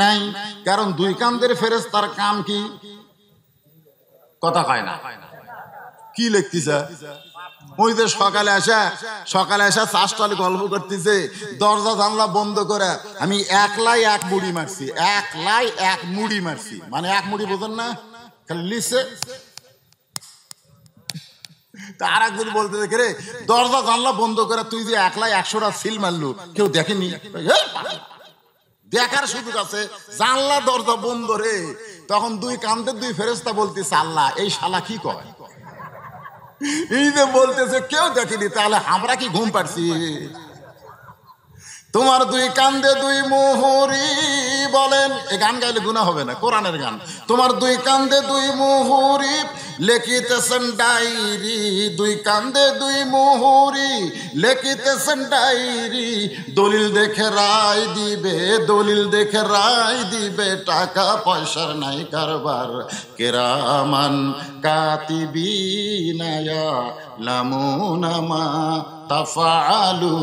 নাই কারণ দুই কান্দের ফেরেস্তার কাম কি কথা কয় না কি লিখতেছে ওইদের সকালে আসা সকালে আসা চাষটালে গল্প করতেছে দরজা জানলা বন্ধ করে আমি একলাই এক মুড়ি মারছি একলাই এক মুড়ি মারছি মানে এক মুড়ি বোঝেন না লিসে আর একজন বলতে দেখে রে দরজা জানলা বন্ধ করে তুই যে একলাই একশোটা সিল মারলু কেউ দেখেনি দেখার সুযোগ আছে জানলা দরজা বন্ধ রে তখন দুই কান্তের দুই ফেরেস্তা বলতিস আল্লাহ এই শালা কি কয় (laughs) এই যে বলতেছে কেউ দেখেনি তাহলে আমরা কি ঘুম পাচ্ছি তোমার দুই কান্দে দুই মুহুরি বলেন এ গান গাইলে গুণা হবে না কোরআনের গান তোমার দুই কান্দে দুই মুহুরি লেখিতেছেন ডাইরি দুই কান্দে দুই মুহুরি লেখিতেছেন ডাইরি দলিল দেখে রায় দিবে দলিল দেখে রায় দিবে টাকা পয়সার নাই কারবার কেরামান কাতিবি নায়া লামুনামা তাফালু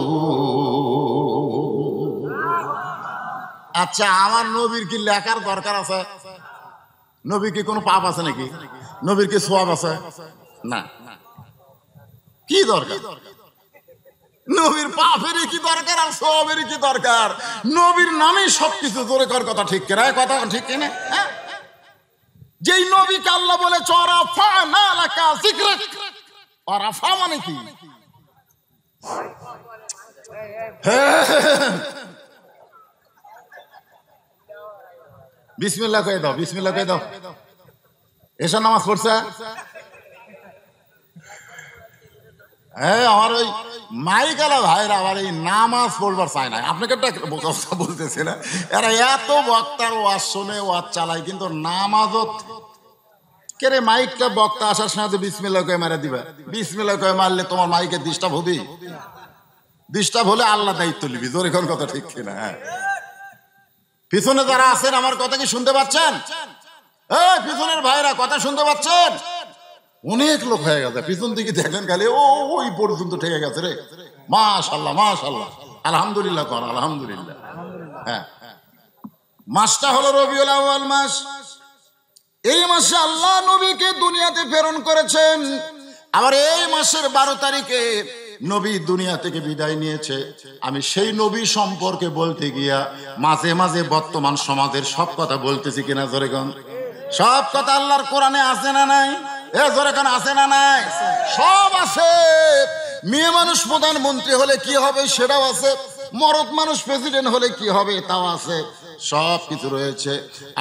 আচ্ছা আমার নবীর কি লেখার দরকার আছে নবীর কি কোনো পাপ আছে নাকি নবীর কি সব আছে না কি দরকার নবীর পাপেরই কি দরকার আর সবেরই কি দরকার নবীর নামেই সবকিছু জোরে কর কথা ঠিক কেনা কথা ঠিক কেনে হ্যাঁ যেই নবী কাল্লা বলে চরা ফা না লাকা জিকরাক অরাফা মানে কি হ্যাঁ, হ্যাঁ, হ্যাঁ। বিসমিল্লা কয়ে দাও বিসমিল্লা কয়ে দাও এসব নামাজ পড়ছে হ্যাঁ আমার ওই মাইকালা ভাইরা আবার এই নামাজ পড়বার চায় না আপনাকে একটা কথা বলতেছি না এরা এত বক্তার ওয়াজ শোনে ওয়াজ চালায় কিন্তু নামাজও কে রে মাইকটা বক্তা আসার সময় তো বিসমিল্লা কয়ে মারা দিবা বিসমিল্লা কয়ে মারলে তোমার মাইকে ডিস্টার্ব হবি ডিস্টার্ব হলে আল্লাহ দায়িত্ব নিবি জোরে কোন কথা ঠিক কিনা হ্যাঁ পিছনে যারা আছেন আমার কথা কি শুনতে পাচ্ছেন পিছনের ভাইরা কথা শুনতে পাচ্ছেন অনেক লোক হয়ে গেছে পিছন দিকে দেখেন খালি ও ওই পর্যন্ত ঠেকে গেছে রে মাশাল্লাহ মাশাল্লাহ আলহামদুলিল্লাহ কর আলহামদুলিল্লাহ হ্যাঁ মাসটা হলো রবিউল আউয়াল মাস এই মাসে আল্লাহ নবীকে দুনিয়াতে প্রেরণ করেছেন আবার এই মাসের বারো তারিখে নবী দুনিয়া থেকে বিদায় নিয়েছে আমি সেই নবী সম্পর্কে বলতে গিয়া মাঝে মাঝে বর্তমান সমাজের সব কথা বলতেছি কিনা জোরেগন সব কথা আল্লাহর কোরআনে আছে না নাই এ জোরেগন আছে না নাই সব আছে মেয়ে মানুষ প্রধানমন্ত্রী হলে কি হবে সেটাও আছে মরদ মানুষ প্রেসিডেন্ট হলে কি হবে তাও আছে সব কিছু রয়েছে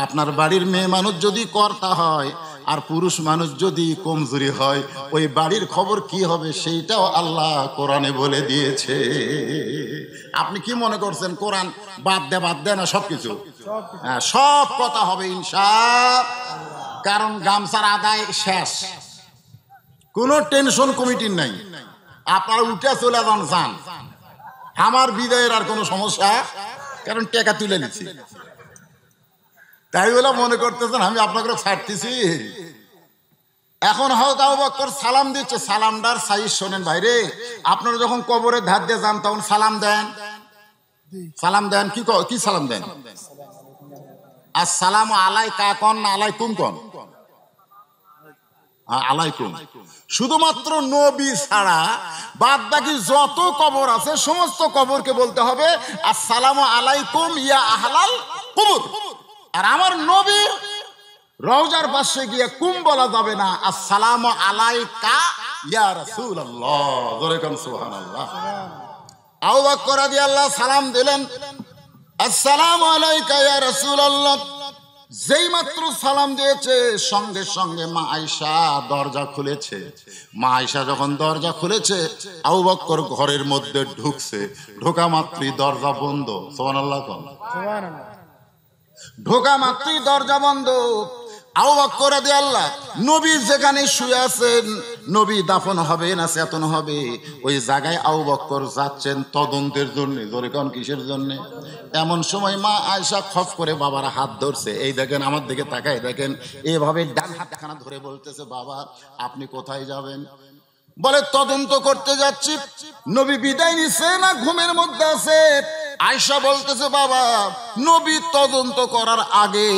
আপনার বাড়ির মেয়ে মানুষ যদি কর্তা হয় আর পুরুষ মানুষ যদি কমজোরি হয় ওই বাড়ির খবর কি হবে সেইটাও আল্লাহ কোরআনে বলে দিয়েছে আপনি কি মনে করছেন কোরআন বাদ দে বাদ দে না সব কিছু হ্যাঁ সব কথা হবে ইনশা কারণ গামছার আদায় শেষ কোনো টেনশন কমিটির নাই আপনার উঠে চলে যান যান আমার বিদায়ের আর কোনো সমস্যা কারণ টেকা তুলে নিচ্ছি তাই বলে মনে করতেছেন আমি আপনাকে ছাড়তেছি এখন হয়তো তাও বক্কর সালাম দিচ্ছে সালামদার সাইজ শোনেন ভাইরে আপনারা যখন কবরের ধার দিয়ে যান তখন সালাম দেন সালাম দেন কি কি সালাম দেন আর সালাম আলাই কাকন আলাই কুম কন আলাইকুম শুধুমাত্র নবী ছাড়া বাদ বাকি যত কবর আছে সমস্ত কবরকে বলতে হবে আর সালাম আলাইকুম ইয়া আহলাল কবর আর আমার নবী রওজার পাশে গিয়ে কুম বলা যাবে না আসসালাম আলাইকা ইয়া জোরে কান সুবহানাল্লাহ সালাম দিলেন আসসালাম আলাইকা ইয়া যেই মাত্র সালাম দিয়েছে সঙ্গে সঙ্গে মা আয়সা দরজা খুলেছে মা আয়সা যখন দরজা খুলেছে আবু ঘরের মধ্যে ঢুকছে ঢোকা মাত্রই দরজা বন্ধ সোহান আল্লাহ ঢোকা মাত্রই দরজা বন্ধ আহ্বাক করে দে আল্লাহ নবী যেখানে শুয়ে আছেন নবী দাফন হবে না চেতন হবে ওই জায়গায় আহ্বাক্কর যাচ্ছেন তদন্তের জন্য ধরে কন কিসের জন্য এমন সময় মা আয়সা খফ করে বাবার হাত ধরছে এই দেখেন আমার দিকে তাকায় দেখেন এভাবে ডান হাতখানা ধরে বলতেছে বাবা আপনি কোথায় যাবেন বলে তদন্ত করতে যাচ্ছি নবী বিদায় নিছে না ঘুমের মধ্যে আছে আয়সা বলতেছে বাবা নবী তদন্ত করার আগে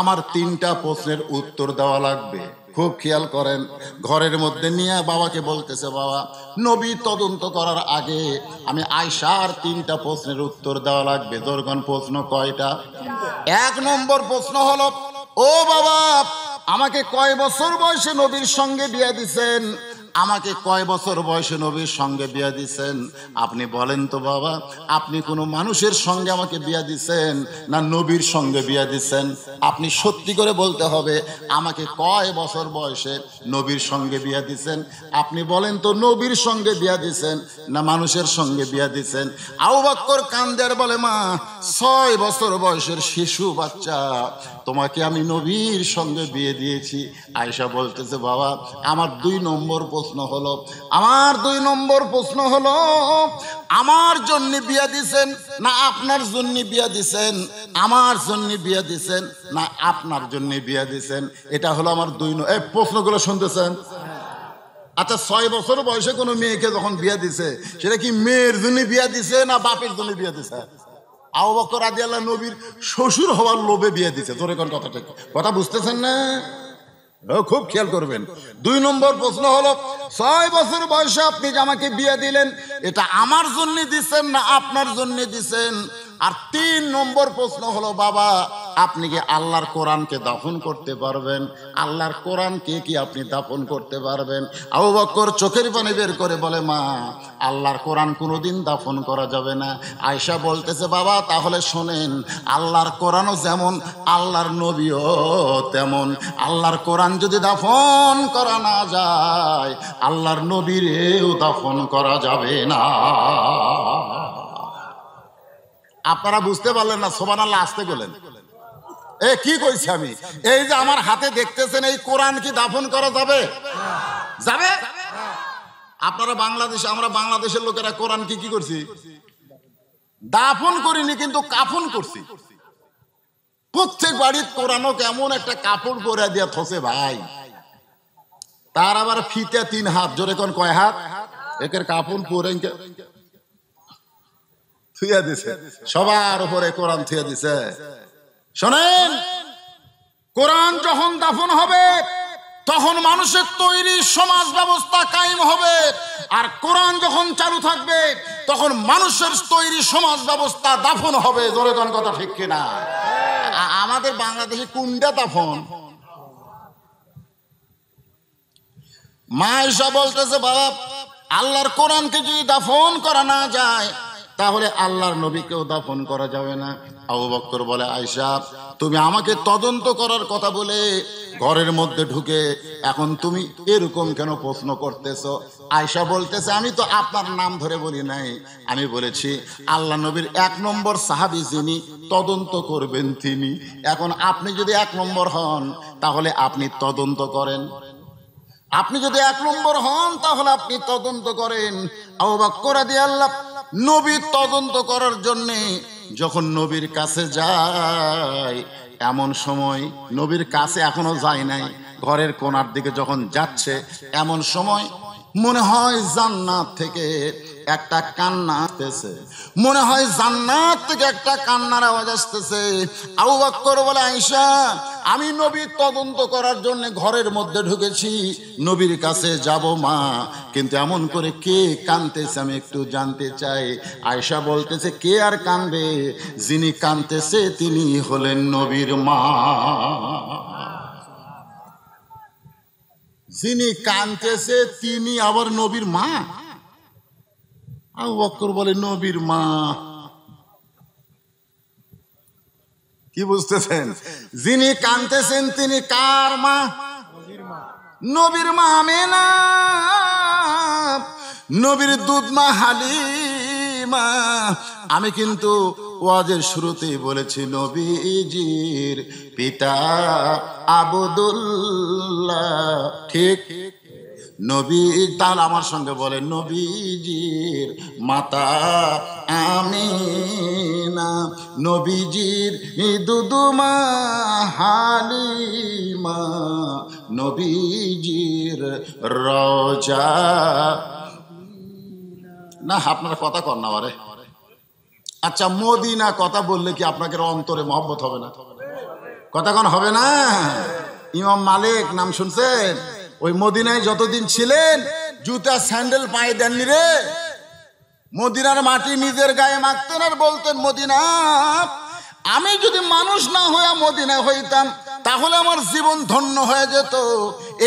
আমার তিনটা প্রশ্নের উত্তর দেওয়া লাগবে খুব খেয়াল করেন ঘরের মধ্যে নিয়ে বাবাকে বলতেছে বাবা নবী তদন্ত করার আগে আমি আয়সার তিনটা প্রশ্নের উত্তর দেওয়া লাগবে দর্গন প্রশ্ন কয়টা এক নম্বর প্রশ্ন হলো ও বাবা আমাকে কয় বছর বয়সে নবীর সঙ্গে বিয়ে দিছেন আমাকে কয় বছর বয়সে নবীর সঙ্গে বিয়া দিছেন আপনি বলেন তো বাবা আপনি কোনো মানুষের সঙ্গে আমাকে বিয়া দিছেন না নবীর সঙ্গে বিয়া দিছেন আপনি সত্যি করে বলতে হবে আমাকে কয় বছর বয়সে নবীর সঙ্গে বিয়া দিছেন আপনি বলেন তো নবীর সঙ্গে বিয়া দিছেন না মানুষের সঙ্গে বিয়া দিছেন আউ বাক্কর কান্দের বলে মা ছয় বছর বয়সের শিশু বাচ্চা তোমাকে আমি নবীর সঙ্গে বিয়ে দিয়েছি আয়সা বলতেছে বাবা আমার দুই নম্বর প্রশ্ন হলো আমার দুই নম্বর প্রশ্ন হলো আমার জন্য বিয়া দিছেন না আপনার জন্য বিয়া দিছেন আমার জন্য বিয়া দিছেন না আপনার জন্য বিয়া দিছেন এটা হলো আমার দুই এই প্রশ্নগুলো শুনতেছেন আচ্ছা ছয় বছর বয়সে কোনো মেয়েকে যখন বিয়া দিছে সেটা কি মেয়ের জন্য বিয়া দিছে না বাপের জন্য বিয়া দিছে আবু বকর আদি আল্লাহ নবীর শ্বশুর হওয়ার লোভে বিয়ে দিছে তোর এখন কথা ঠিক কথা বুঝতেছেন না খুব খেয়াল করবেন দুই নম্বর প্রশ্ন হলো ছয় বছর বয়সে আপনি আমাকে বিয়ে দিলেন এটা আমার জন্য দিচ্ছেন না আপনার জন্য দিচ্ছেন আর তিন নম্বর প্রশ্ন হলো বাবা আপনি কি আল্লাহর কোরআনকে দাফন করতে পারবেন আল্লাহর কে কি আপনি দাফন করতে পারবেন আবু বক্কর চোখের পানি বের করে বলে মা আল্লাহর কোরআন কোনোদিন দাফন করা যাবে না আয়সা বলতেছে বাবা তাহলে শোনেন আল্লাহর কোরআনও যেমন আল্লাহর নবীও তেমন আল্লাহর কোরআন যদি দাফন করা না যায় আল্লাহর নবীরেও দাফন করা যাবে না আপনারা বুঝতে পারলেন না সোবান আল্লাহ আসতে গেলেন এ কি কইছি আমি এই যে আমার হাতে দেখতেছেন এই কোরআন কি দাফন করা যাবে যাবে আপনারা বাংলাদেশ আমরা বাংলাদেশের লোকেরা কোরআন কি কি করছি দাফন করিনি কিন্তু কাফন করছি প্রত্যেক বাড়ির কোরআনও কেমন একটা কাপড় পরে দিয়া থসে ভাই তার আবার ফিতে তিন হাত জোরে কোন কয় হাত একের কাপড় পরে থুইয়া দিছে সবার উপরে কোরআন থুইয়া দিছে শোনেন কোরআন যখন দাফন হবে তখন মানুষের তৈরি সমাজ ব্যবস্থা কায়েম হবে আর কোরআন যখন চালু থাকবে তখন মানুষের তৈরি সমাজ ব্যবস্থা দাফন হবে জোরে জন কথা ঠিক কিনা আমাদের বাংলাদেশে কোনটা দাফন মা এসা বলতেছে বাবা আল্লাহর কোরআনকে যদি দাফন করা না যায় তাহলে আল্লাহর নবীকেও দাফন করা যাবে না আবু বক্তর বলে আয়সা তুমি আমাকে তদন্ত করার কথা বলে ঘরের মধ্যে ঢুকে এখন তুমি এরকম কেন প্রশ্ন করতেছ আয়সা বলতেছে আমি তো আপনার নাম ধরে বলি নাই আমি বলেছি আল্লাহ নবীর এক নম্বর সাহাবি যিনি তদন্ত করবেন তিনি এখন আপনি যদি এক নম্বর হন তাহলে আপনি তদন্ত করেন আপনি যদি এক নম্বর হন তাহলে আপনি তদন্ত করেন আবু বক্তর দিয়ে আল্লাহ নবীর তদন্ত করার জন্যে যখন নবীর কাছে যায় এমন সময় নবীর কাছে এখনো যায় নাই ঘরের কোনার দিকে যখন যাচ্ছে এমন সময় মনে হয় জান্নাত থেকে একটা কান্না আসতেছে মনে হয় জান্নাত থেকে একটা কান্নার আওয়াজ আসতেছে আবু বাক্কর বলে আইসা আমি নবীর তদন্ত করার জন্য ঘরের মধ্যে ঢুকেছি নবীর কাছে যাব মা কিন্তু এমন করে কে কানতেছে আমি একটু জানতে চাই আয়সা বলতেছে কে আর কানবে যিনি কানতেছে তিনি হলেন নবীর মা যিনি কানতেছে তিনি আবার নবীর মা আবু বক্কর বলে নবীর মা কি বুঝতেছেন যিনি কানতেছেন তিনি কার মা নবীর মা না নবীর দুধ মা হালিমা আমি কিন্তু ওয়াজের শুরুতেই বলেছি নবীজির পিতা আবুদুল্লাহ ঠিক নবী তাহলে আমার সঙ্গে বলে নবীজির মাতা আমি না নবীজির দুদুমা হালিমা নবীজির রজা না আপনার কথা কর না আরে আচ্ছা মদিনা কথা বললে কি আপনাকে অন্তরে মহব্বত হবে না কথা কন হবে না ইমাম মালিক নাম শুনছেন ওই মদিনায় যতদিন ছিলেন জুতা স্যান্ডেল পায়ে দেননি রে মদিনার মাটি নিজের গায়ে মাখতেন আর বলতেন মদিনা আমি যদি মানুষ না হইয়া মদিনা হইতাম তাহলে আমার জীবন ধন্য হয়ে যেত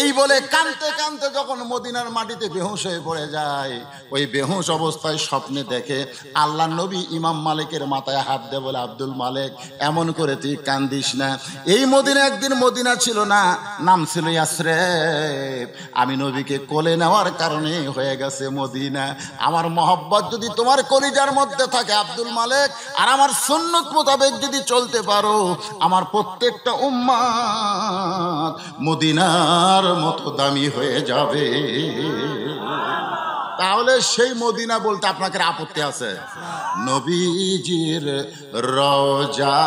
এই বলে কানতে কানতে যখন মদিনার মাটিতে বেহুশ হয়ে পড়ে যায় ওই বেহুশ অবস্থায় স্বপ্নে দেখে আল্লাহ নবী ইমাম মালিকের মাথায় হাত দেয় বলে আব্দুল মালিক এমন করে তুই কান্দিস না এই মদিনা একদিন মদিনা ছিল না নাম ছিল ইয়াসরে আমি নবীকে কোলে নেওয়ার কারণে হয়ে গেছে মদিনা আমার মহব্বত যদি তোমার কলিজার মধ্যে থাকে আব্দুল মালিক আর আমার সন্ন্যত মোতাবেক যদি চলতে পারো আমার প্রত্যেকটা উম্মা মদিনার মতো দামি হয়ে যাবে তাহলে সেই মদিনা বলতে আপনাকে আপত্তি আছে নবীজির রজা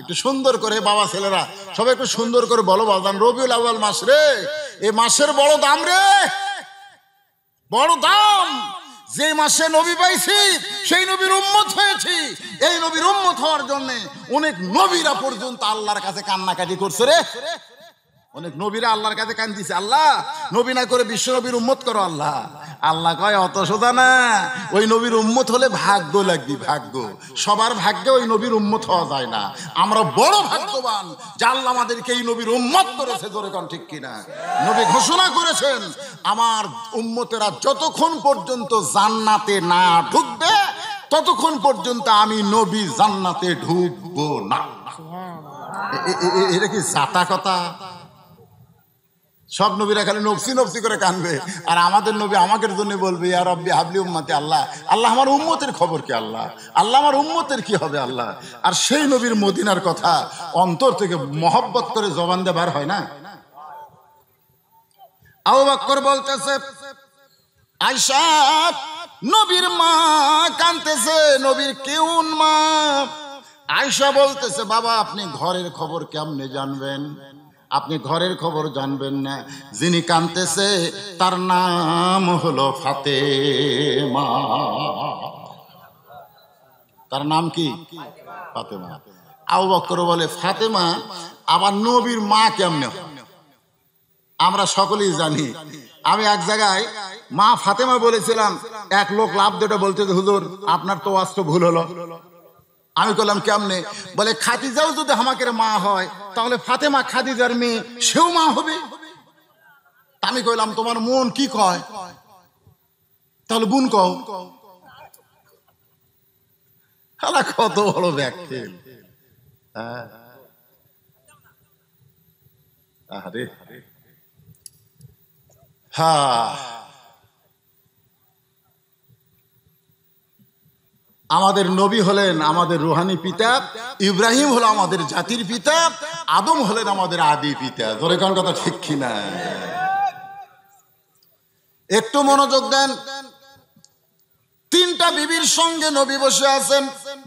একটু সুন্দর করে বাবা ছেলেরা সবাই একটু সুন্দর করে বলো বাজান রবিউল আউ্বাল মাস রে এ মাসের বড় দাম রে বড় দাম যে মাসে নবী পাইছি সেই নবীর উম্মত হয়েছি এই নবীর উম্মত হওয়ার জন্য অনেক নবীরা পর্যন্ত আল্লাহর কাছে কান্নাকাটি করছে রে অনেক নবীরা আল্লাহর কাছে কান্দিছে আল্লাহ নবী না করে বিশ্ব নবীর উম্মত করো আল্লাহ আল্লাহ কয় অত সোজা না ওই নবীর উম্মত হলে ভাগ্য লাগবি ভাগ্য সবার ভাগ্যে ওই নবীর উম্মত হওয়া যায় না আমরা বড় ভাগ্যবান জানলা আল্লাহ আমাদেরকে এই নবীর উম্মত করেছে জোরে কন ঠিক কিনা নবী ঘোষণা করেছেন আমার উম্মতেরা যতক্ষণ পর্যন্ত জান্নাতে না ঢুকবে ততক্ষণ পর্যন্ত আমি নবী জান্নাতে ঢুকবো না এটা কি জাতা কথা সব নবীরা খালি নফসি নফসি করে কানবে আর আমাদের নবী আমাকে জন্য বলবে আর রব্বি হাবলি উম্মাতে আল্লাহ আল্লাহ আমার উম্মতের খবর কি আল্লাহ আল্লাহ আমার উম্মতের কি হবে আল্লাহ আর সেই নবীর মদিনার কথা অন্তর থেকে মহব্বত করে জবান দেবার হয় না আবু বাক্কর বলতেছে আয়সা নবীর মা কানতেছে নবীর কেউন মা আয়সা বলতেছে বাবা আপনি ঘরের খবর কেমনে জানবেন আপনি ঘরের খবর জানবেন না যিনি কানতেছে তার নাম হলো ফাতে মা তার নাম কি ফাতেমা আউ বক্কর বলে ফাতেমা আবার নবীর মা কেমনে আমরা সকলেই জানি আমি এক জায়গায় মা ফাতেমা বলেছিলাম এক লোক লাভ দেটা বলতে হুজুর আপনার তো অস্ত্র ভুল হলো আমি বললাম কেমনে বলে খাদিজাও যদি আমাকে মা হয় তাহলে ফাতেমা খাদিজার মেয়ে সেও মা হবে আমি কইলাম তোমার মন কি কয় তাহলে বোন কও আলা কত বড় ব্যক্তি আরে হ্যাঁ আমাদের নবী হলেন আমাদের রুহানি পিতা ইব্রাহিম হলো আমাদের জাতির পিতা আদম হলেন আমাদের আদি পিতা ধরে কোন কথা ঠিক কিনা একটু মনোযোগ দেন তিনটা বিবির সঙ্গে নবী বসে আছেন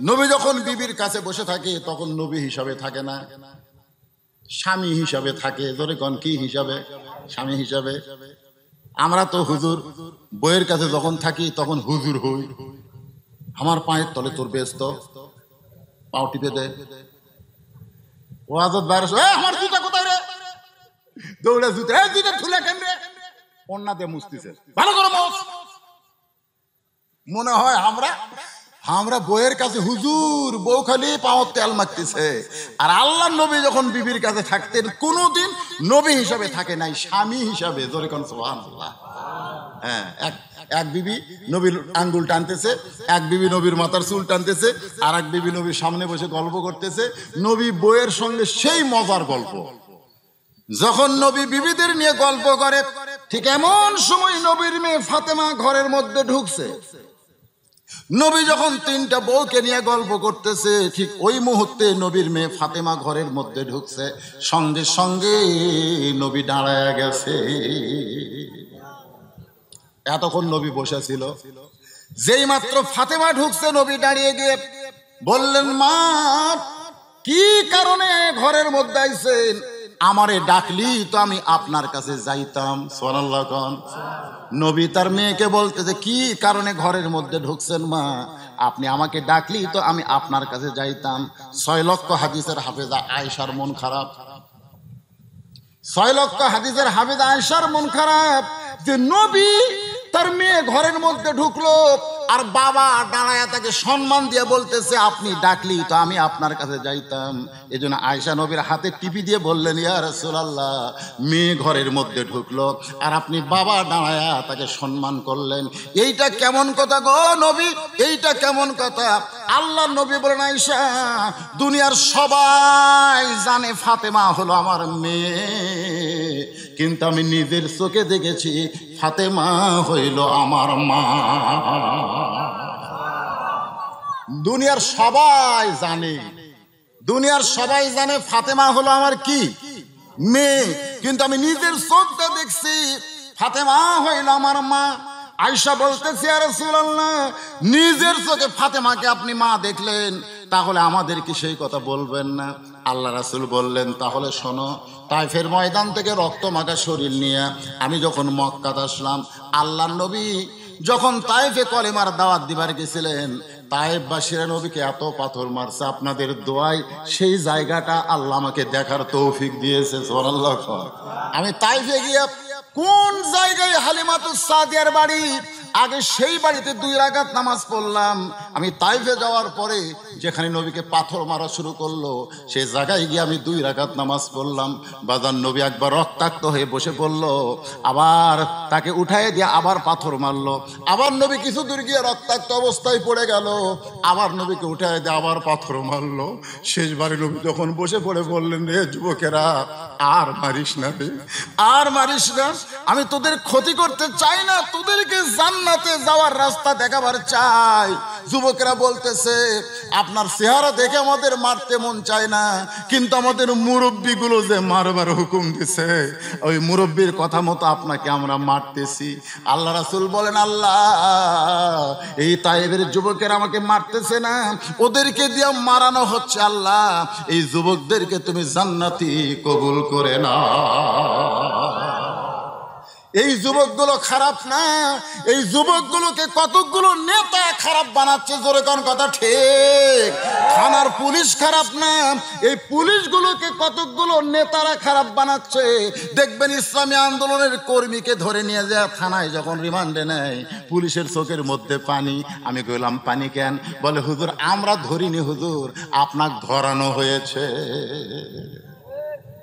নবী যখন বিবির কাছে বসে থাকে তখন নবী হিসাবে থাকে না স্বামী হিসাবে থাকে ধরে কন কি হিসাবে স্বামী হিসাবে আমরা তো হুজুর বইয়ের কাছে যখন থাকি তখন হুজুর হই আমার পায়ের তলে তোর ব্যস্ত পাও টিপে দে ও আজাদ বাইরে আমার জুতা কোথায় রে দৌড়ে জুতা এই জুতা খুলে কেন রে অন্যা দিয়ে ভালো করে মোস মনে হয় আমরা আমরা বইয়ের কাছে হুজুর বউ খালি পাও তেল মারতেছে আর আল্লাহ নবী যখন বিবির কাছে থাকতেন কোনোদিন নবী হিসাবে থাকে নাই স্বামী হিসাবে জোরে কোন সোহান হ্যাঁ এক এক বিবি নবীর আঙ্গুল টানতেছে এক বিবি নবীর মাথার চুল টানতেছে আর এক বিবি নবীর সামনে বসে গল্প করতেছে নবী বইয়ের সঙ্গে সেই মজার গল্প যখন নবী বিবিদের নিয়ে গল্প করে ঠিক এমন সময় নবীর মেয়ে ফাতেমা ঘরের মধ্যে ঢুকছে নবী যখন তিনটা বউকে নিয়ে গল্প করতেছে ঠিক ওই মুহূর্তে নবীর মেয়ে ফাতেমা ঘরের মধ্যে ঢুকছে সঙ্গে সঙ্গে নবী দাঁড়ায় গেছে এতক্ষণ নবী বসেছিল যেই মাত্র ফাতেমা ঢুকছে নবী দাঁড়িয়ে গিয়ে বললেন মা কি কারণে ঘরের মধ্যে আইছেন আমারে ডাকলি তো আমি আপনার কাছে যাইতাম সোনাল্লাহ নবী তার মেয়েকে বলতে যে কি কারণে ঘরের মধ্যে ঢুকছেন মা আপনি আমাকে ডাকলি তো আমি আপনার কাছে যাইতাম ছয় লক্ষ হাদিসের হাফেজা আয়সার মন খারাপ ছয় লক্ষ হাদিসের হাফেজা আয়সার মন খারাপ যে নবী তার মেয়ে ঘরের মধ্যে ঢুকলো আর বাবা দাঁড়ায়া তাকে সম্মান দিয়ে বলতেছে আপনি ডাকলি তো আমি আপনার কাছে যাইতাম এই জন্য আয়সা নবীর হাতে টিপি দিয়ে বললেন ইয়ার রসুলাল্লাহ মেয়ে ঘরের মধ্যে ঢুকলো আর আপনি বাবা দাঁড়ায়া তাকে সম্মান করলেন এইটা কেমন কথা গো নবী এইটা কেমন কথা আল্লাহ নবী বলেন আয়সা দুনিয়ার সবাই জানে ফাতেমা হলো আমার মেয়ে কিন্তু আমি নিজের চোখে দেখেছি ফাতেমা হইল আমার মা দুনিয়ার সবাই জানে দুনিয়ার সবাই জানে ফাতেমা হলো আমার কি মেয়ে কিন্তু আমি নিজের চোখটা দেখছি ফাতেমা হইল আমার মা আয়সা বলতেছি আর নিজের চোখে ফাতেমাকে আপনি মা দেখলেন তাহলে আমাদের কি সেই কথা বলবেন না আল্লাহ রাসুল বললেন তাহলে শোনো তাই ফের ময়দান থেকে রক্ত মাখা শরীর নিয়ে আমি যখন মক্কাত আসলাম আল্লাহ নবী যখন তায়েফে কলেমার দাওয়াত দিবার গেছিলেন বা নবীকে এত পাথর মারছে আপনাদের দোয়ায় সেই জায়গাটা আল্লাহ আমাকে দেখার তৌফিক দিয়েছে সোনাল্লাহ আমি তাইফে গিয়া কোন জায়গায় হালিমাতুস সাদিয়ার বাড়ি আগে সেই বাড়িতে দুই রাগাত নামাজ পড়লাম আমি তাইফে যাওয়ার পরে যেখানে নবীকে পাথর মারা শুরু করলো সেই জায়গায় গিয়ে আমি দুই রাগাত নামাজ পড়লাম বাজার নবী একবার রক্তাক্ত হয়ে বসে পড়ল আবার তাকে উঠায় দিয়ে আবার পাথর মারলো আবার নবী কিছু দূর গিয়ে রক্তাক্ত অবস্থায় পড়ে গেল আবার নবীকে উঠায় দিয়ে আবার পাথর মারলো শেষবারে নবী যখন বসে পড়ে বললেন রে যুবকেরা আর মারিস না রে আর মারিস না আমি তোদের ক্ষতি করতে চাই না তোদেরকে জান জান্নাতে যাওয়ার রাস্তা দেখাবার চাই যুবকেরা বলতেছে আপনার চেহারা দেখে আমাদের মারতে মন চায় না কিন্তু আমাদের মুরব্বীগুলো যে মারবার হুকুম দিছে ওই মুরব্বীর কথা মতো আপনাকে আমরা মারতেছি আল্লাহ রাসুল বলেন আল্লাহ এই তাইবের যুবকেরা আমাকে মারতেছে না ওদেরকে দিয়ে মারানো হচ্ছে আল্লাহ এই যুবকদেরকে তুমি জান্নাতি কবুল করে না এই যুবকগুলো খারাপ না এই যুবকগুলোকে কতকগুলো নেতা খারাপ বানাচ্ছে জোরে কোন কথা ঠিক থানার পুলিশ খারাপ না এই পুলিশগুলোকে কতকগুলো নেতারা খারাপ বানাচ্ছে দেখবেন ইসলামী আন্দোলনের কর্মীকে ধরে নিয়ে যায় থানায় যখন রিমান্ডে নেয় পুলিশের চোখের মধ্যে পানি আমি গেলাম পানি কেন বলে হুজুর আমরা ধরিনি হুজুর আপনার ধরানো হয়েছে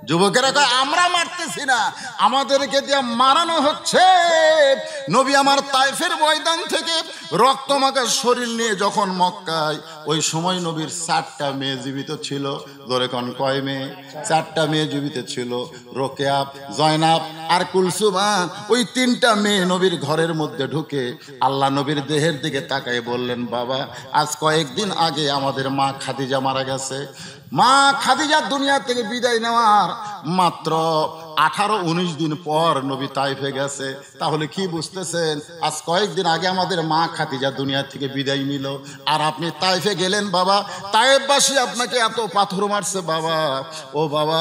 যুবকেরা কয় আমরা মারতেছি না আমাদেরকে দিয়ে মারানো হচ্ছে নবী আমার তাইফের ময়দান থেকে মাখার শরীর নিয়ে যখন মক্কায় ওই সময় নবীর চারটা মেয়ে জীবিত ছিল ধরে কন কয় মেয়ে চারটা মেয়ে জীবিত ছিল রোকেয়াব জয়নাব আর কুলসুমা ওই তিনটা মেয়ে নবীর ঘরের মধ্যে ঢুকে আল্লাহ নবীর দেহের দিকে তাকায় বললেন বাবা আজ কয়েকদিন আগে আমাদের মা খাদিজা মারা গেছে মা খাদিজার দুনিয়া থেকে বিদায় নেওয়ার মাত্র আঠারো উনিশ দিন পর নবী তাইফে গেছে তাহলে কি বুঝতেছেন আজ কয়েকদিন আগে আমাদের মা খাতিজা দুনিয়া থেকে বিদায় নিল আর আপনি তাইফে গেলেন বাবা তাইফবাসী আপনাকে এত পাথর মারছে বাবা ও বাবা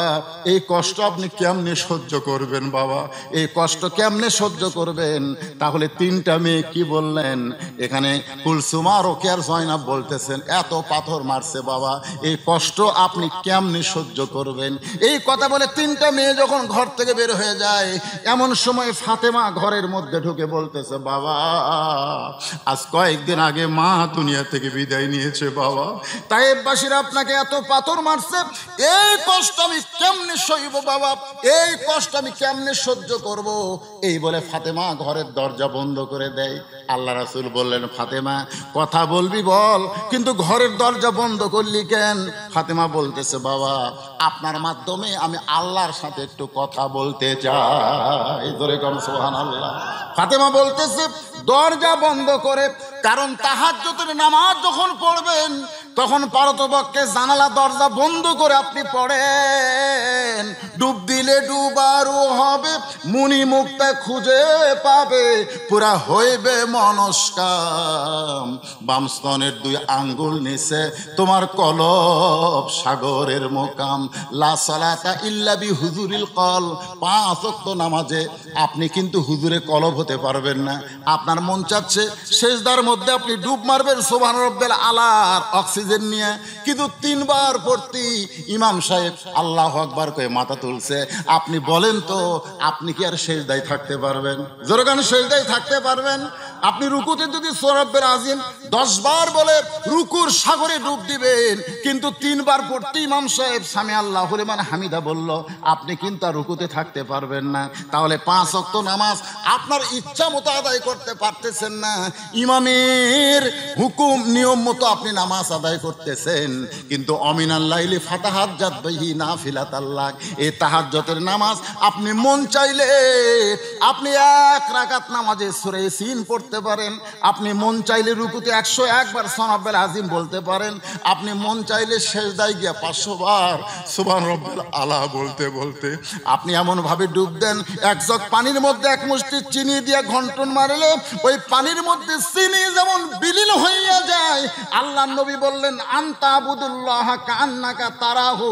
এই কষ্ট আপনি কেমনে সহ্য করবেন বাবা এই কষ্ট কেমনে সহ্য করবেন তাহলে তিনটা মেয়ে কি বললেন এখানে কুলসুমা রোকেয়ার জয়নাব বলতেছেন এত পাথর মারছে বাবা এই কষ্ট আপনি কেমনে সহ্য করবেন এই কথা বলে তিনটা মেয়ে যখন ঘর ঘর থেকে বের হয়ে যায় এমন সময় ফাতেমা ঘরের মধ্যে ঢুকে বলতেছে বাবা আজ কয়েকদিন আগে মা দুনিয়া থেকে বিদায় নিয়েছে বাবা তাই বাসীরা আপনাকে এত পাথর মারছে এই কষ্ট আমি কেমনে সইব বাবা এই কষ্ট আমি কেমনে সহ্য করব এই বলে ফাতেমা ঘরের দরজা বন্ধ করে দেয় আল্লাহ রাসুল বললেন ফাতেমা কথা বলবি বল কিন্তু ঘরের দরজা বন্ধ করলি কেন ফাতেমা বলতেছে বাবা আপনার মাধ্যমে আমি আল্লাহর সাথে একটু কথা বলতে চাই ধরে কম সোহান আল্লাহ ফাতেমা বলতেছে দরজা বন্ধ করে কারণ তাহার নামাজ যখন পড়বেন তখন পারতপক্ষে জানালা দরজা বন্ধ করে আপনি পড়েন ডুব দিলে ডুবারও হবে মুনি মুক্তা খুঁজে পাবে পুরা হইবে মনস্কাম বামস্তনের দুই আঙ্গুল নিছে তোমার কলব সাগরের মোকাম লাসালাতা ইল্লাবি হুজুরিল কল পাঁচ অক্ত নামাজে আপনি কিন্তু হুজুরে কলব হতে পারবেন না আপনার মন চাচ্ছে শেষদার মধ্যে আপনি ডুব মারবেন সোভান রব্বেল আলার অক্সিজেন অক্সিজেন নিয়ে কিন্তু তিনবার পড়তি ইমাম সাহেব আল্লাহ আকবার করে মাথা তুলছে আপনি বলেন তো আপনি কি আর শেষ দায় থাকতে পারবেন জোরগান শেষ দায় থাকতে পারবেন আপনি রুকুতে যদি সোরাব্বের আজিম দশ বার বলে রুকুর সাগরে ডুব দিবেন কিন্তু তিনবার পড়তে ইমাম সাহেব স্বামী আল্লাহ হরিমান হামিদা বলল আপনি কিন্তু আর রুকুতে থাকতে পারবেন না তাহলে পাঁচ অক্ত নামাজ আপনার ইচ্ছা মতো আদায় করতে পারতেছেন না ইমামের হুকুম নিয়ম মতো আপনি নামাজ আদায় করতেছেন কিন্তু অমিন আল্লাহ ইলি ফাতাহাত জাত বহি না ফিলাত আল্লাহ এ তাহার যতের নামাজ আপনি মন চাইলে আপনি এক রাকাত নামাজে সুরে সিন পড়তে বলতে পারেন আপনি মন চাইলে রুকুতে একশো একবার সোনাবেল আজিম বলতে পারেন আপনি মন চাইলে শেষ দায় গিয়া পাঁচশো বার সুবান রব্বেল আলা বলতে বলতে আপনি এমনভাবে ডুব দেন এক জগ পানির মধ্যে এক মুষ্টি চিনি দিয়ে ঘন্টন মারলে ওই পানির মধ্যে চিনি যেমন বিলীন হইয়া যায় আল্লাহ নবী বললেন আন্তা আবুদুল্লাহ কান্নাকা তারাহু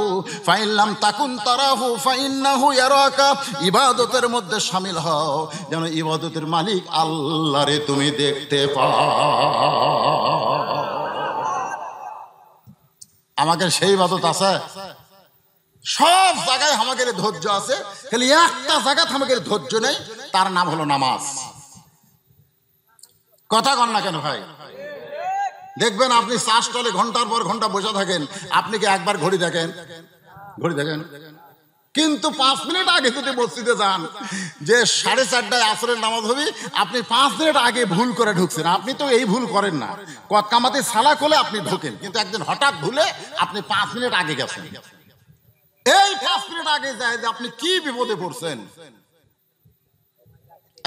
ফাইল্লাম তাকুন তারাহু ফাইন্নাহু ইয়ারাকা ইবাদতের মধ্যে সামিল হও যেন ইবাদতের মালিক আল্লাহরে তুমি দেখতে পাও আমাকে সেই বাদত আছে সব জায়গায় আমাকে ধৈর্য আছে খালি একটা জায়গাতে আমাদের ধৈর্য নেই তার নাম হলো নামাজ কথা কন না কেন ভাই দেখবেন আপনি চাষ টলে ঘন্টার পর ঘন্টা বসে থাকেন আপনি কি একবার ঘড়ি দেখেন ঘড়ি দেখেন কিন্তু পাঁচ মিনিট আগে যদি মসজিদে যান যে সাড়ে চারটায় আসরের নামাজ হবে আপনি পাঁচ মিনিট আগে ভুল করে ঢুকছেন আপনি তো এই ভুল করেন না কামাতে সালা খোলে আপনি ঢোকেন কিন্তু একদিন হঠাৎ ভুলে আপনি পাঁচ মিনিট আগে গেছেন এই পাঁচ মিনিট আগে যায় যে আপনি কি বিপদে পড়ছেন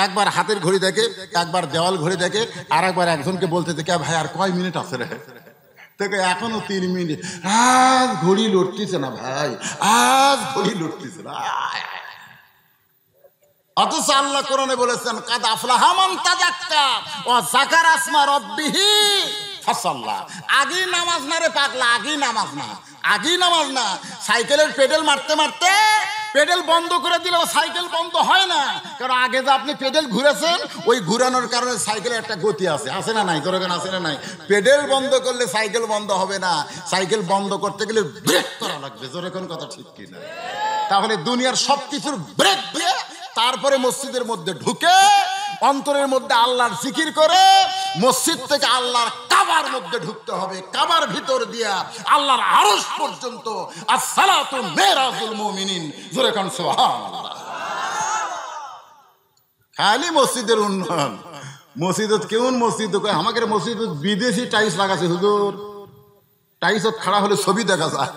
একবার হাতের ঘড়ি দেখে একবার দেওয়াল ঘড়ি দেখে আর একবার একজনকে বলতে দেখে ভাই আর কয় মিনিট আছে রে দেখো এখনো তিন মিনিট আজ ঘড়ি লড়তেছে না ভাই আজ ঘড়ি লড়তেছে না অথচ আল্লাহ কোরআনে বলেছেন কাদ আফলাহামান তাজাক্কা ও জাকার আসমা রব্বিহি ফসল্লা আগেই নামাজ না রে পাগলা আগেই নামাজ না আগেই নামাজ না সাইকেলের পেডেল মারতে মারতে পেডেল বন্ধ করে দিলে সাইকেল বন্ধ হয় না কারণ আগে যে আপনি পেডেল ঘুরেছেন ওই ঘুরানোর কারণে সাইকেলের একটা গতি আছে আছে না নাই করে আছে না নাই পেডেল বন্ধ করলে সাইকেল বন্ধ হবে না সাইকেল বন্ধ করতে গেলে ব্রেক করা লাগবে জোরে কোন কথা ঠিক কিনা তাহলে দুনিয়ার সব কিছুর ব্রেক দিয়ে তারপরে মসজিদের মধ্যে ঢুকে অন্তরের মধ্যে আল্লাহর জিকির করে মসজিদ থেকে আল্লাহর কাবার মধ্যে ঢুকতে হবে কাবার ভিতর দিয়া আল্লাহর আরস পর্যন্ত খালি মসজিদের উন্নয়ন মসজিদত কেমন মসজিদ আমাকে মসজিদ বিদেশি টাইলস লাগাছে হুজুর টাইলসত খাড়া হলে ছবি দেখা যায়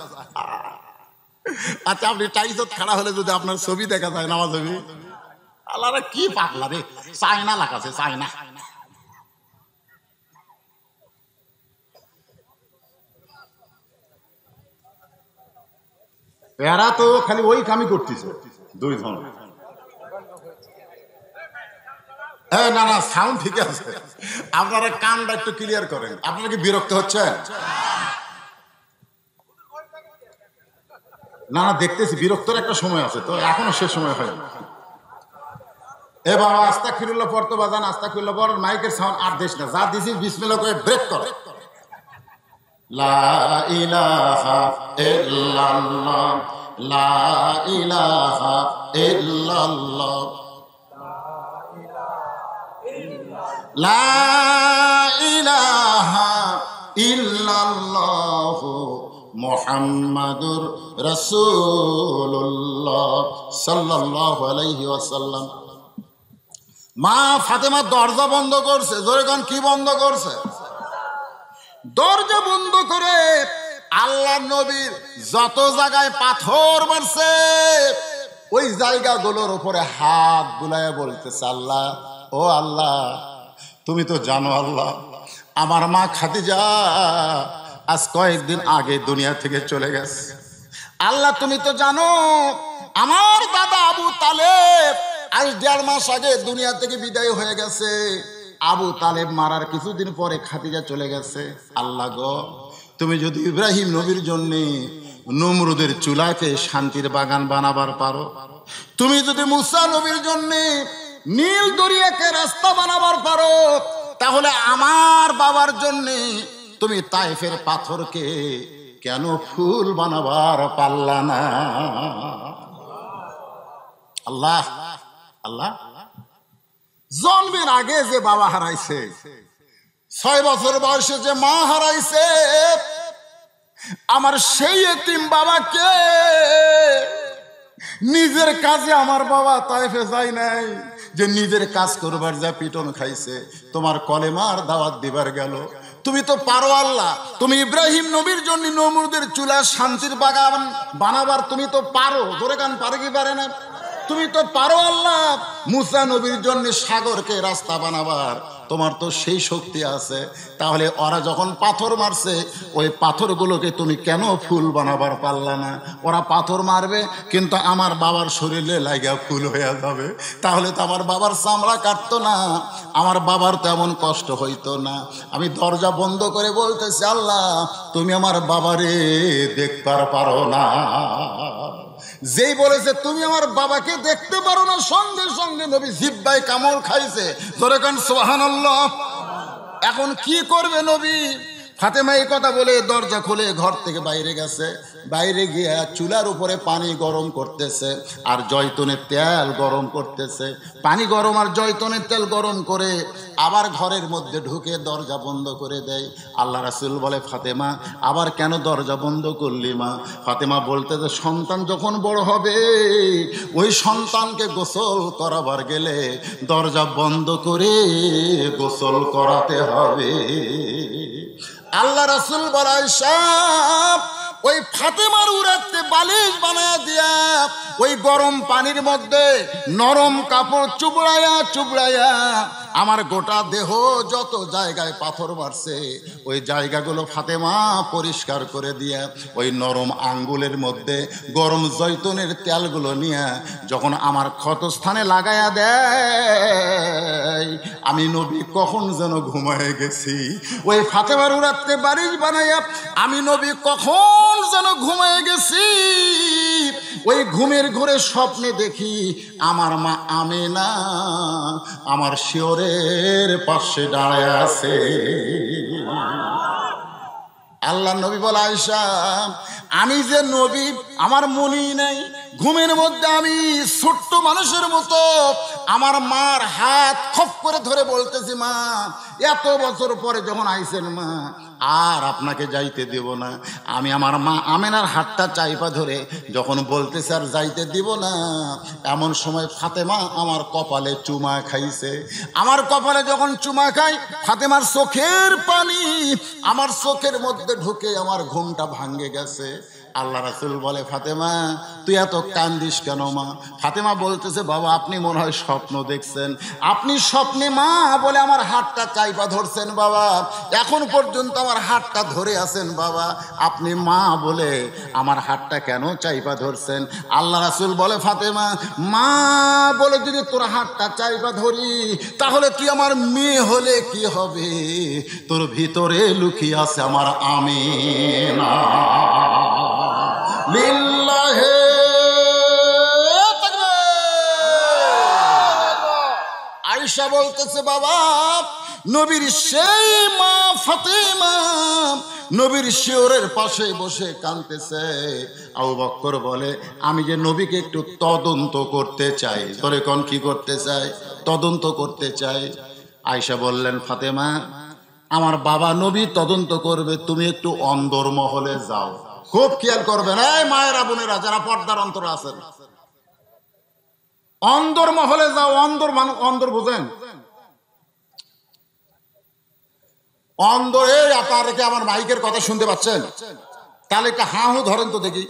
আচ্ছা আপনি টাইলসত খাড়া হলে যদি আপনার ছবি দেখা যায় নামাজ ছবি কি চায়না লাগাছে চায়না তো খালি ওই কামই করতেছে দুই ধরনের হ্যাঁ না না সাউন্ড ঠিক আছে আপনারা কানটা একটু ক্লিয়ার করেন আপনারা কি বিরক্ত হচ্ছেন না না দেখতেছি বিরক্তর একটা সময় আছে তো এখনো সে সময় হয় না এ বাবা আস্তা পড়তো বাজান আস্তা ফিরুল্লা পর মাইকের সাউন্ড আর দিস না যা দিছিস বিসমিল্লা করে ব্রেক কর লা ইলাহা ইল্লাল্লাহ লা ইলাহা আলাইহি ওয়াসাল্লাম মা ফাতেমা দরজা বন্ধ করছে জোরে কন কি বন্ধ করছে দরজা বন্ধ করে আল্লাহ নবীর যত জায়গায় পাথর মারছে ওই জায়গাগুলোর উপরে হাত বুলায় বলতেছে আল্লাহ ও আল্লাহ তুমি তো জানো আল্লাহ আমার মা যা আজ কয়েকদিন আগে দুনিয়া থেকে চলে গেছে আল্লাহ তুমি তো জানো আমার দাদা আবু তালেব আজ দেড় মাস আগে দুনিয়া থেকে বিদায় হয়ে গেছে আবু তালেব মারার কিছুদিন পরে খাদিজা চলে গেছে আল্লাহ গ তুমি যদি ইব্রাহিম নবীর জন্য নমরুদের চুলাকে শান্তির বাগান বানাবার পারো তুমি যদি মুসা নবীর জন্য নীল দরিয়াকে রাস্তা বানাবার পারো তাহলে আমার বাবার জন্য তুমি তাইফের পাথরকে কেন ফুল বানাবার পারলা না আল্লাহ আল্লাহ জন্মের আগে যে বাবা হারাইছে ছয় বছর বয়সে যে মা হারাইছে আমার সেই এতিম বাবাকে নিজের কাজে আমার বাবা তাইফে যায় নাই যে নিজের কাজ করবার যা পিটন খাইছে তোমার কলেমার দাওয়াত দিবার গেল তুমি তো পারো আল্লাহ তুমি ইব্রাহিম নবীর জন্য নমুরদের চুলা শান্তির বাগান বানাবার তুমি তো পারো জোরে গান পারে কি পারে না তুমি তো পারো আল্লাহ মুসা নবীর জন্য সাগরকে রাস্তা বানাবার তোমার তো সেই শক্তি আছে তাহলে ওরা যখন পাথর মারছে ওই পাথরগুলোকে তুমি কেন ফুল বানাবার পারলা না ওরা পাথর মারবে কিন্তু আমার বাবার শরীরে লাগিয়া ফুল হয়ে যাবে তাহলে তো আমার বাবার চামড়া কাটতো না আমার বাবার তেমন কষ্ট হইতো না আমি দরজা বন্ধ করে বলতেছি আল্লাহ তুমি আমার বাবারে দেখবার পারো না যেই বলেছে তুমি আমার বাবাকে দেখতে পারো না সঙ্গে সঙ্গে নবী জিব্বাই কামড় খাইছে তোরে কান সোহান এখন কি করবে নবী ফাতেমা এই কথা বলে দরজা খুলে ঘর থেকে বাইরে গেছে বাইরে গিয়ে চুলার উপরে পানি গরম করতেছে আর জয়তনের তেল গরম করতেছে পানি গরম আর জয়তনের তেল গরম করে আবার ঘরের মধ্যে ঢুকে দরজা বন্ধ করে দেয় আল্লাহ রাসুল বলে ফাতেমা আবার কেন দরজা বন্ধ করলি মা ফাতেমা বলতে যে সন্তান যখন বড় হবে ওই সন্তানকে গোসল করাবার গেলে দরজা বন্ধ করে গোসল করাতে হবে আল্লাহ রাসুল বলায় সাপ ওই ফাতেমার উড়াতে বালিশ বানায় দিয়া ওই গরম পানির মধ্যে নরম কাপড় চুবড়াইয়া চুবড়াইয়া আমার গোটা দেহ যত জায়গায় পাথর মারছে ওই জায়গাগুলো ফাতেমা পরিষ্কার করে দিয়া ওই নরম আঙ্গুলের মধ্যে গরম জৈতনের তেলগুলো নিয়ে যখন আমার ক্ষতস্থানে লাগাইয়া দেয় আমি নবী কখন যেন ঘুমায় গেছি ওই ফাতেমার উড়াতে বালিশ বানাইয়া আমি নবী কখন কখন যেন ঘুমায় গেছি ওই ঘুমের ঘরে স্বপ্নে দেখি আমার মা আমি না আমার শিওরের পাশে দাঁড়ায় আছে আল্লাহ নবী বলা আয়সা আমি যে নবী আমার মনি নাই ঘুমের মধ্যে আমি ছোট্ট মানুষের মতো আমার মার হাত খপ করে ধরে বলতেছি মা এত বছর পরে যখন আইসেন মা আর আপনাকে যাইতে দেব না আমি আমার মা আমেনার হাতটা চাইপা ধরে যখন বলতে স্যার যাইতে দিব না এমন সময় ফাতেমা আমার কপালে চুমা খাইছে আমার কপালে যখন চুমা খাই ফাতেমার চোখের পানি আমার চোখের মধ্যে ঢুকে আমার ঘুমটা ভাঙ্গে গেছে আল্লাহ রাসুল বলে ফাতেমা তুই এত কান্দিস কেন মা ফাতেমা বলতেছে বাবা আপনি মনে হয় স্বপ্ন দেখছেন আপনি স্বপ্নে মা বলে আমার হাতটা চাইপা ধরছেন বাবা এখন পর্যন্ত আমার হাতটা ধরে আছেন বাবা আপনি মা বলে আমার হাতটা কেন চাইপা ধরছেন আল্লাহ রাসুল বলে ফাতেমা মা বলে যদি তোর হাতটা চাইপা ধরি তাহলে তুই আমার মেয়ে হলে কি হবে তোর ভিতরে লুকিয়ে আছে আমার আমি না লিল্লাহে আয়সা বলতেছে বাবা নবীর সেই মা ফাতেমা নবীর শিওরের পাশে বসে কাঁদতেছে আবু বক্কর বলে আমি যে নবীকে একটু তদন্ত করতে চাই ধরে কন কি করতে চাই তদন্ত করতে চাই আয়সা বললেন ফাতেমা আমার বাবা নবী তদন্ত করবে তুমি একটু অন্দর মহলে যাও খুব খেয়াল করবেন এই মায়েরা বোনেরা যারা পর্দার অন্তর আছেন অন্দর মহলে যাও অন্দর মানুষ অন্দর বোঝেন অন্দরে আপনারা রেখে আমার মাইকের কথা শুনতে পাচ্ছেন তাহলে একটা হা হু ধরেন তো দেখি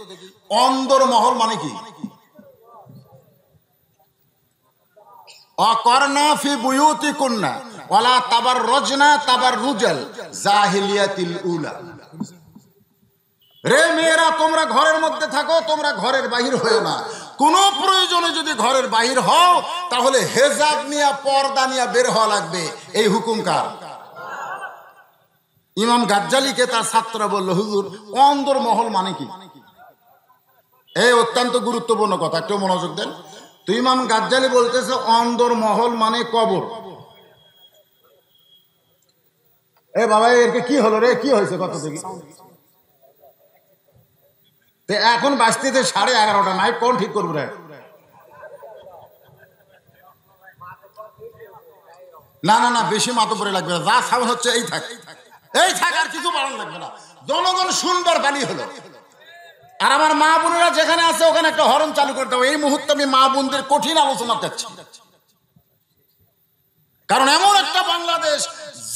অন্দর মহল মানে কি অকর্ণা ফি বুয়ুতি কন্যা ওলা তাবার রজনা তাবার রুজাল জাহিলিয়াতিল উলা রে মেয়েরা তোমরা ঘরের মধ্যে থাকো তোমরা ঘরের বাহির হয়েও না কোনো প্রয়োজনে যদি ঘরের বাহির হও তাহলে হেজাব নিয়ে পর্দা নিয়ে বের হওয়া লাগবে এই হুকুম কার ইমাম গাজ্জালিকে তার ছাত্ররা বললো হুজুর অন্দর মহল মানে কি এই অত্যন্ত গুরুত্বপূর্ণ কথা একটু মনোযোগ দেন তো ইমাম গাজ্জালি বলতেছে অন্দর মহল মানে কবর এ বাবা এরকে কি হলো রে কি হয়েছে কত থেকে তো এখন বাঁচতেছে সাড়ে এগারোটা নাই কোন ঠিক করবো রে না না না বেশি পরে লাগবে না যা সাবন হচ্ছে এই থাক এই থাক আর কিছু বাড়ান লাগবে না জনগণ শুনবার বালি হলো আর আমার মা বোনেরা যেখানে আছে ওখানে একটা হরণ চালু করতে হবে এই মুহূর্তে আমি মা বোনদের কঠিন আলোচনা পাচ্ছি কারণ এমন একটা বাংলাদেশ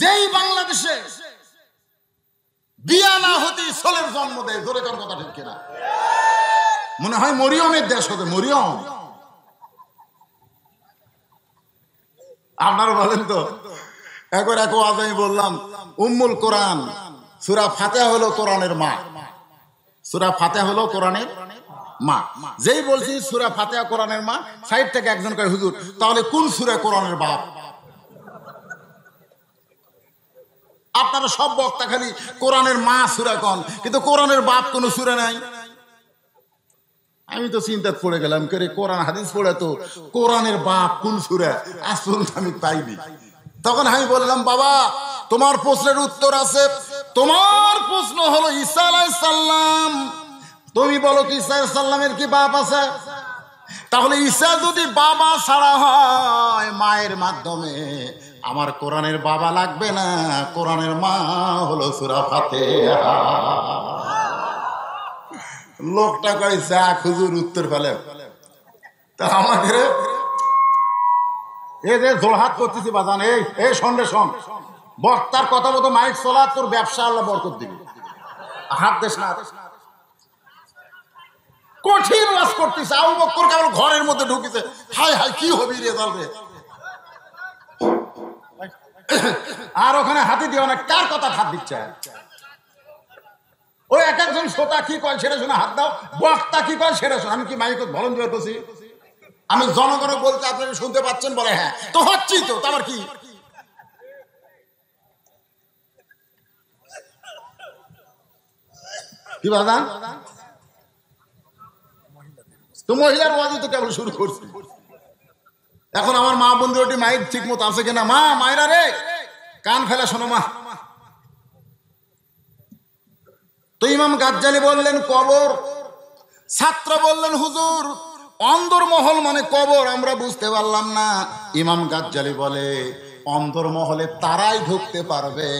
যেই বাংলাদেশে জন্ম দেয় কার কথা ঠিক কিনা মনে হয় মরিয়মের দেশ মরিয়ম আপনারা বলেন তো একবার এক আজ আমি বললাম উম্মুল কোরআন সুরা ফাতে হলো কোরআনের মা সুরা ফাতে হলো কোরআনের মা যেই বলছি সুরা ফাতে কোরআনের মা সাইড থেকে একজন কয় হুজুর তাহলে কোন সুরা কোরআনের বাপ আপনারা সব বক্তা খালি কোরআনের মা সুরা কন কিন্তু কোরআনের বাপ কোনো সুরা নাই আমি তো চিন্তা পড়ে গেলাম কে কোরআন হাদিস পড়ে তো কোরআনের বাপ কোন সুরা আজ পর্যন্ত আমি পাইনি তখন আমি বললাম বাবা তোমার প্রশ্নের উত্তর আছে তোমার প্রশ্ন হলো ঈসা তুমি বলো কি ঈসা সাল্লামের কি বাপ আছে তাহলে ঈসা যদি বাবা ছাড়া হয় মায়ের মাধ্যমে আমার কোরআনের বাবা লাগবে না কোরআনের মা হলো সুরা ফাতে লোকটা কয় যা খুজুর উত্তর ফেলে তা আমাদের এ যে জোড়হাত করতেছি বাজান এই এই সন্ধে শোন বক্তার কথা মতো মাইক চলা তোর ব্যবসা আল্লাহ বরকত দিবি হাত দেশ না কঠিন রাজ করতেছে আউ বক্কর কেবল ঘরের মধ্যে ঢুকিছে হাই হাই কি হবি রে দল রে আর ওখানে হাতি দিও না কার কথা হাত দিচ্ছে ওই এক একজন শ্রোতা কি কয় সেটা শুনে হাত দাও বক্তা কি কয় সেটা শুনে আমি কি মাইক ভলন দিয়ে করছি আমি জনগণ বলতে আপনারা শুনতে পাচ্ছেন বলে হ্যাঁ তো হচ্ছেই তো আমার কি কি বাদান তো মহিলার ওয়াজি তো কেবল শুরু করছি এখন আমার মা বন্ধুটি মায়ের মাইক ঠিক মতো আছে কিনা মা মায়েরা রে কান ফেলা শোনো মা তো ইমাম গাজ্জালি বললেন কবর ছাত্র বললেন হুজুর মহল মানে কবর আমরা বুঝতে পারলাম না ইমাম গাজ্জালি বলে অন্তরমহলে তারাই ঢুকতে পারবে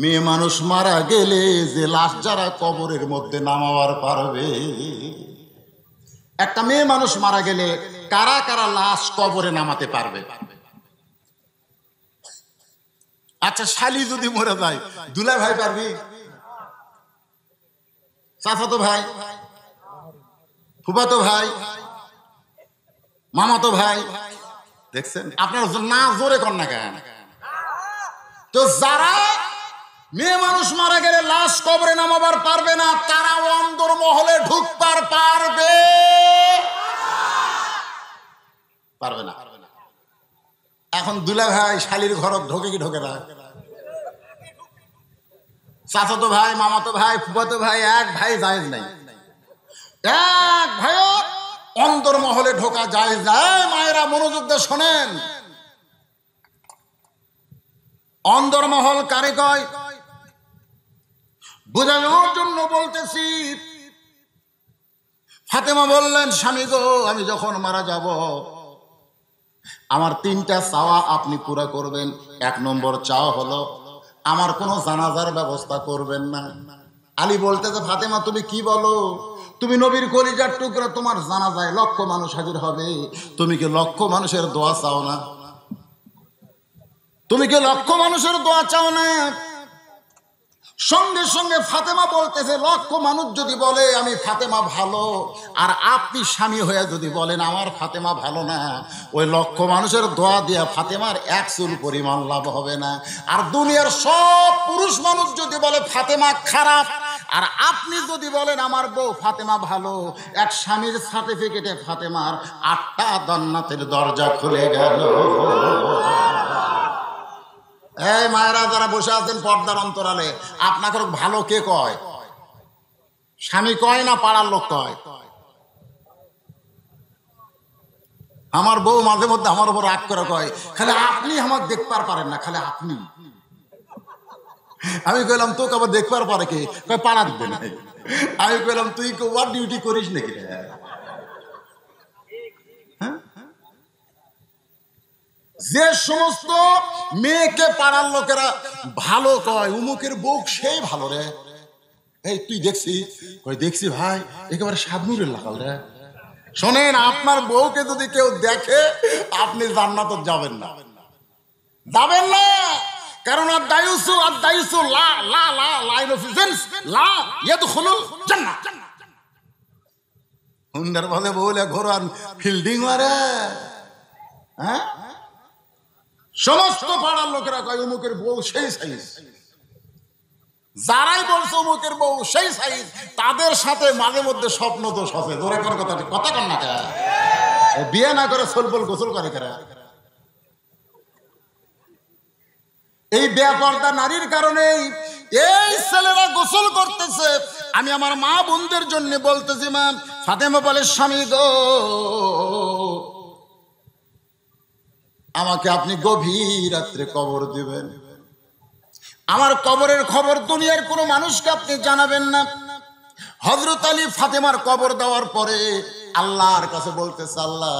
মেয়ে মানুষ মারা গেলে যে লাশ যারা কবরের মধ্যে নামাবার পারবে একটা মেয়ে মানুষ মারা গেলে কারা কারা লাশ কবরে নামাতে পারবে আচ্ছা শালি যদি মরে যায় দুলা ভাই পারবি চাচাতো ভাই ফুফাতো ভাই মামাতো ভাই দেখছেন আপনার না জোরে কর না কেন তো যারা মেয়ে মানুষ মারা গেলে লাশ কবরে নামাবার পারবে না তারা অন্দর মহলে ঢুকবার পারবে পারবে না এখন দুলা ভাই শালির ঘর ঢোকে কি ঢোকে না চাচাতো ভাই মামাতো ভাই ফুফাতো ভাই এক ভাই জায়েজ নাই এক ভাইও অন্তর মহলে ঢোকা জায়েজ নাই মায়েরা মনোযোগ দিয়ে শোনেন অন্তর মহল কারে কয় বোঝানোর জন্য বলতেছি ফাতেমা বললেন স্বামী গো আমি যখন মারা যাব আমার তিনটা চাওয়া আপনি পুরো করবেন এক নম্বর চাওয়া হলো আমার কোনো জানাজার ব্যবস্থা করবেন না আলী বলতে যে ফাতেমা তুমি কি বলো তুমি নবীর কলিজার টুকরা তোমার জানা যায় লক্ষ মানুষ হাজির হবে তুমি কি লক্ষ মানুষের দোয়া চাও না তুমি কি লক্ষ মানুষের দোয়া চাও না সঙ্গে সঙ্গে ফাতেমা বলতেছে লক্ষ মানুষ যদি বলে আমি ফাতেমা ভালো আর আপনি স্বামী হয়ে যদি বলেন আমার ফাতেমা ভালো না ওই লক্ষ মানুষের দোয়া দিয়া ফাতেমার এক চুল পরিমাণ লাভ হবে না আর দুনিয়ার সব পুরুষ মানুষ যদি বলে ফাতেমা খারাপ আর আপনি যদি বলেন আমার বউ ফাতেমা ভালো এক স্বামীর সার্টিফিকেটে ফাতেমার আটটা দন্নাতের দরজা খুলে গেল এই মায়েরা যারা বসে আছেন পর্দার অন্তরালে আপনাকে ভালো কে কয় স্বামী কয় না পাড়ার লোক কয় আমার বউ মাঝে মধ্যে আমার উপর রাগ করে কয় খালি আপনি আমার দেখবার পারেন না খালি আপনি আমি কইলাম তোকে আবার দেখবার পারে কে পাড়া দিবে না আমি কইলাম তুই ওয়ার ডিউটি করিস নাকি যে সমস্ত মেয়েকে পাড়ার লোকেরা ভালো কয় উমুকের বউ সেই ভালো রে এই তুই দেখছি কই দেখছি ভাই একেবারে সাবনুরের লাগাল রে শোনেন আপনার বউকে যদি কেউ দেখে আপনি জান্নাত যাবেন না যাবেন না কারণ আর দায়ুসু আর দায়ুসু লা লা লা লাইন অফ ডিফেন্স লা ইয়াদখুলু জান্নাত হুন্ডার বলে বউলে ঘোরান ফিল্ডিং মারে সমস্ত পাড়ার লোকেরা কয় অমুকের বউ সেই সাইজ যারাই বলছে অমুকের বউ সেই সাইজ তাদের সাথে মাঝে মধ্যে স্বপ্ন তো সচে দরকার কথা কথা কর না বিয়ে না করে সলবল গোসল করে কেরা এই ব্যাপারটা নারীর কারণে এই ছেলেরা গোসল করতেছে আমি আমার মা বোনদের জন্য বলতেছি মা ফাতেমা বলে স্বামী গো আমাকে আপনি গভীর রাত্রে কবর দিবেন আমার কবরের খবর দুনিয়ার কোনো মানুষকে আপনি জানাবেন না হজরত আলী ফাতেমার কবর দেওয়ার পরে আল্লাহর কাছে বলতেছে আল্লাহ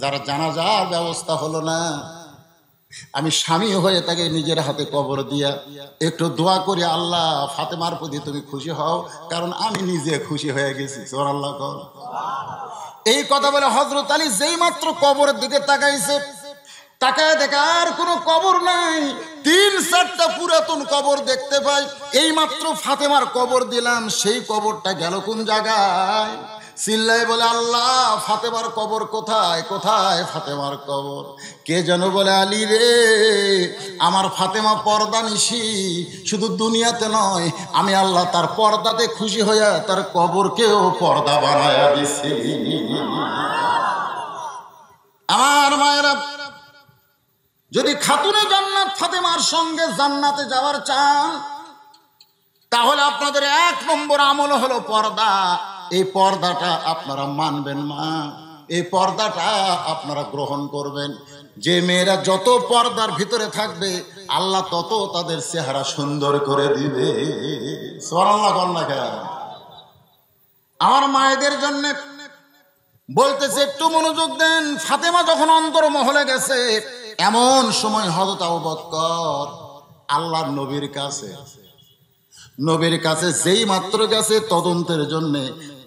যারা জানাজার ব্যবস্থা হলো না আমি স্বামী হয়ে তাকে নিজের হাতে কবর দিয়া একটু দোয়া করি আল্লাহ ফাতেমার প্রতি তুমি খুশি হও কারণ আমি নিজে খুশি হয়ে গেছি সোর আল্লাহ এই কথা বলে হজরত আলী যেই মাত্র কবরের দিকে তাকাইছে তাকায় দেখে আর কোনো কবর নাই তিন চারটা পুরাতন কবর দেখতে পাই এই মাত্র ফাতেমার কবর দিলাম সেই কবরটা গেল কোন জায়গায় চিল্লায় বলে আল্লাহ ফাতেমার কবর কোথায় কোথায় ফাতেমার কবর কে যেন বলে আলী রে আমার ফাতেমা পর্দা নিশি শুধু দুনিয়াতে নয় আমি আল্লাহ তার পর্দাতে খুশি হইয়া তার কবরকেও পর্দা বানায় দিছি আমার মায়েরা যদি খাতুনে জান্নাত ফাতেমার সঙ্গে জান্নাতে যাওয়ার চান তাহলে আপনাদের এক নম্বর আমল হলো পর্দা এই পর্দাটা আপনারা মানবেন মা এই পর্দাটা আপনারা গ্রহণ করবেন যে মেয়েরা যত পর্দার ভিতরে থাকবে আল্লাহ তত তাদের চেহারা সুন্দর করে দিবে আমার মায়েদের জন্য বলতেছে একটু মনোযোগ দেন ফাতেমা যখন অন্তর মহলে গেছে এমন সময় হজরত আবু বক্কর আল্লাহর নবীর কাছে নবীর কাছে যেই মাত্র গেছে তদন্তের জন্য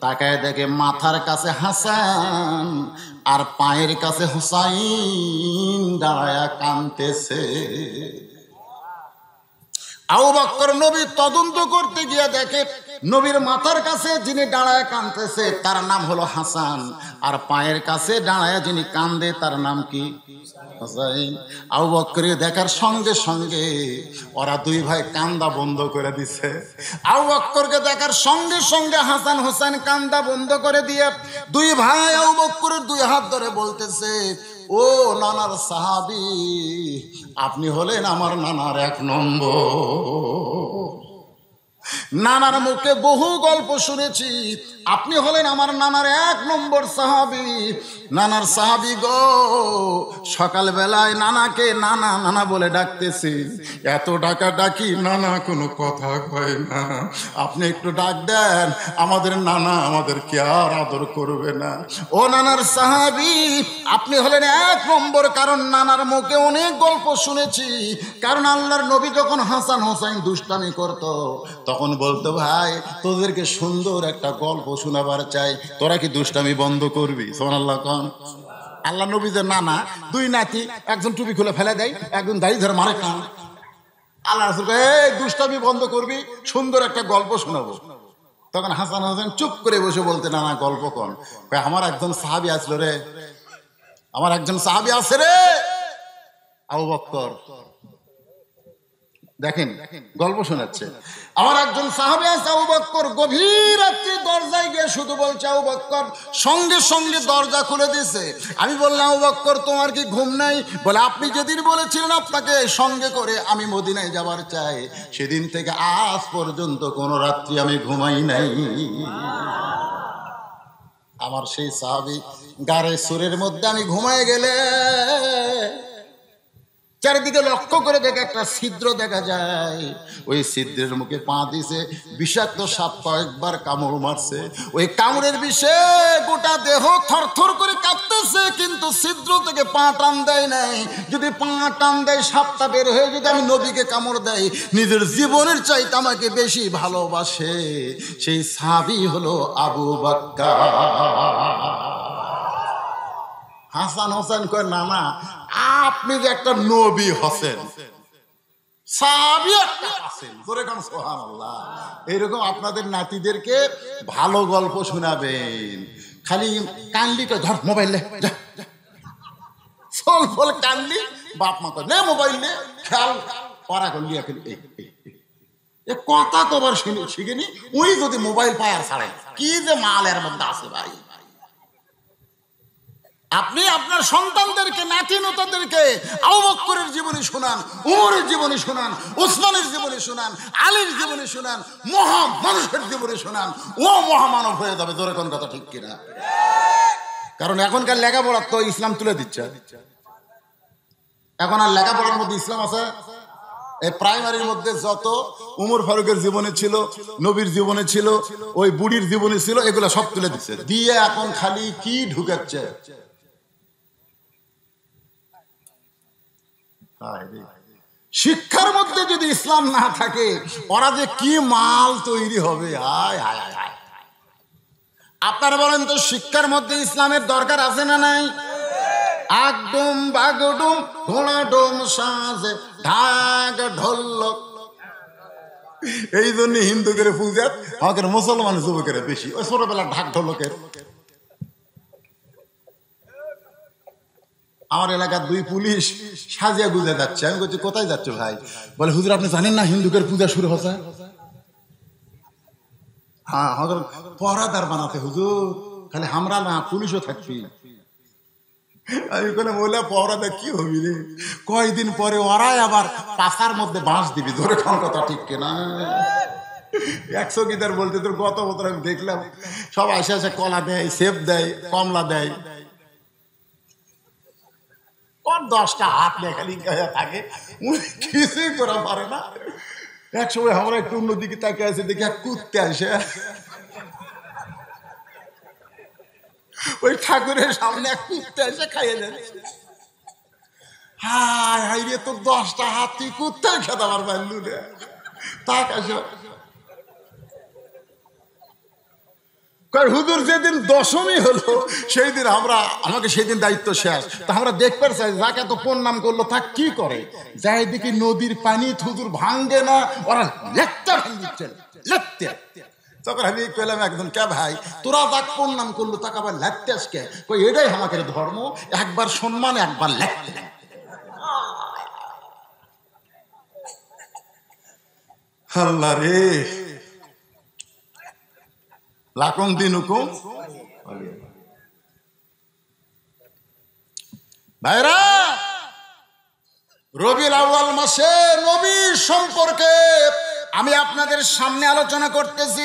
তাকায় দেখে মাথার কাছে হাসান আর পায়ের কাছে হুসাইন দাঁড়ায়া কানতেছে আবু বক্কর নবী তদন্ত করতে গিয়ে দেখে নবীর মাথার কাছে যিনি দাঁড়ায় কাঁদতেছে তার নাম হলো হাসান আর পায়ের কাছে দাঁড়ায় যিনি কান্দে তার নাম কি আউ বকরি দেখার সঙ্গে সঙ্গে ওরা দুই ভাই কান্দা বন্ধ করে দিছে আউ বক্করকে দেখার সঙ্গে সঙ্গে হাসান হোসেন কান্দা বন্ধ করে দিয়ে দুই ভাই আউ বক্করের দুই হাত ধরে বলতেছে ও নানার সাহাবি আপনি হলেন আমার নানার এক নম্বর নানার মুখে বহু গল্প শুনেছি আপনি হলেন আমার নানার এক নম্বর সাহাবি নানার সাহাবি গো সকালবেলায় নানাকে নানা নানা বলে ডাকতেছি এত ডাকা ডাকি নানা কোনো কথা কয় না আপনি একটু ডাক দেন আমাদের নানা আমাদেরকে আর আদর করবে না ও নানার সাহাবি আপনি হলেন এক নম্বর কারণ নানার মুখে অনেক গল্প শুনেছি কারণ আল্লাহর নবী যখন হাসান হোসাইন দুষ্টামি করত তখন বলতো ভাই তোদেরকে সুন্দর একটা গল্প শোনাবার চাই তোরা কি দুষ্টামি বন্ধ করবি সোনাল্লাহ কন আল্লাহ নবীদের নানা দুই নাতি একজন টুপি খুলে ফেলে দেয় একজন দাড়ি ধরে মারে খান আল্লাহ রাসুল এই দুষ্টামি বন্ধ করবি সুন্দর একটা গল্প শোনাবো তখন হাসান হাসান চুপ করে বসে বলতে নানা গল্প কন আমার একজন সাহাবি আসলো রে আমার একজন সাহাবি আছে রে আবু বক্কর দেখেন গল্প শোনাচ্ছে আমার একজন সাহাবে আছে আবু বক্কর গভীর রাত্রি দরজায় গিয়ে শুধু বলছে আবু বক্কর সঙ্গে সঙ্গে দরজা খুলে দিছে আমি বললাম আবু বক্কর তোমার কি ঘুম নাই বলে আপনি যেদিন বলেছিলেন আপনাকে সঙ্গে করে আমি মদিনায় যাবার চাই সেদিন থেকে আজ পর্যন্ত কোনো রাত্রি আমি ঘুমাই নাই আমার সেই সাহাবি গাড়ে সুরের মধ্যে আমি ঘুমায় গেলে চারিদিকে লক্ষ্য করে দেখে একটা ছিদ্র দেখা যায় ওই ছিদ্রের মুখে পা দিছে বিষাক্ত সাপ কয়েকবার কামড় মারছে ওই কামড়ের বিষে গোটা দেহ থরথর করে কাঁপতেছে কিন্তু ছিদ্র থেকে পা টান দেয় নাই যদি পা টান দেয় সাপটা বের হয়ে যদি আমি নবীকে কামড় দেয় নিজের জীবনের চাইতে আমাকে বেশি ভালোবাসে সেই সাবি হলো আবু বাক্কা হাসান হোসেন কয় না না আপনি যে একটা নবী হসেন এরকম আপনাদের নাতিদেরকে ভালো গল্প শোনাবেন খালি কানলি ধর মোবাইল নে ফল ফল কানলি বাপ মা নে মোবাইল নে খেয়াল পারা করলি এখন এ কথা কবার শিখিনি ওই যদি মোবাইল পায় আর ছাড়ে কি যে মালের মধ্যে আছে ভাই আপনি আপনার সন্তানদেরকে নাতিনতাদেরকে আবক্করের জীবনে শোনান উমরের জীবনে শোনান ওসমানের জীবনে শোনান আলীর জীবনে শোনান মহা মানুষের জীবনে শোনান ও মহামানব হয়ে যাবে তোর এখন কথা ঠিক কিনা কারণ এখনকার লেখাপড়া তো ইসলাম তুলে দিচ্ছে এখন আর লেখাপড়ার মধ্যে ইসলাম আছে এই প্রাইমারির মধ্যে যত উমর ফারুকের জীবনে ছিল নবীর জীবনে ছিল ওই বুড়ির জীবনে ছিল এগুলো সব তুলে দিচ্ছে দিয়ে এখন খালি কি ঢুকাচ্ছে শিক্ষার মধ্যে যদি ইসলাম না থাকে ওরা যে কি মাল তৈরি হবে হায় হায় হায় আপনারা বলেন তো শিক্ষার মধ্যে ইসলামের দরকার আছে না নাই একদম বাগডুম ঘোড়াডুম সাজে ঢাক ঢোল এই জন্য হিন্দুদের পূজা আমাদের মুসলমান যুবকেরা বেশি ওই ছোটবেলা ঢাক ঢোলকের আমার এলাকার দুই পুলিশ সাজিয়া গুজে যাচ্ছে আমি বলছি কোথায় যাচ্ছে ভাই বলে হুজুর আপনি জানেন না হিন্দুকের পূজা শুরু হচ্ছে হ্যাঁ হজর পরাদার বানাতে হুজুর খালি আমরা না পুলিশও থাকছি আমি কোনো বলে পরাদা কি হবি রে কয়দিন পরে ওরাই আবার পাশার মধ্যে বাঁশ দিবি ধরে খাওয়ার কথা ঠিক কেনা একশো গিটার বলতে তোর গত বছর আমি দেখলাম সব আসে আসে কলা দেয় সেব দেয় কমলা দেয় ওর দশটা হাত লেখালি হয়ে থাকে উনি কিছুই করা পারে না এক সময় আমরা একটু অন্যদিকে তাকে আছে দেখি এক কুত্তে আসে ওই ঠাকুরের সামনে এক কুত্তে এসে খাইয়ে দেন হায় হাই রে তোর দশটা হাত তুই কুত্তেও খেতে পারবেন লুলে তাক আসো হুজুর যেদিন দশমী হলো সেই দিন আমরা আমাকে সেই দিন দায়িত্ব শেষ তা আমরা দেখতে চাই যাকে এত কোন নাম করলো তা কি করে যাই দেখি নদীর পানি হুজুর ভাঙ্গে না ওরা লেপ্তা ভাঙিচ্ছে লেপ্তা তখন আমি পেলাম একদম কে ভাই তোরা বাক কোন নাম করলো তাকে আবার লেপ্তাস কে কই এটাই আমাকে ধর্ম একবার সম্মান একবার লেপ্তা আল্লাহ রে লাকম দিন ভাইরা রবি আউ্বাল মাসে নবীর সম্পর্কে আমি আপনাদের সামনে আলোচনা করতেছি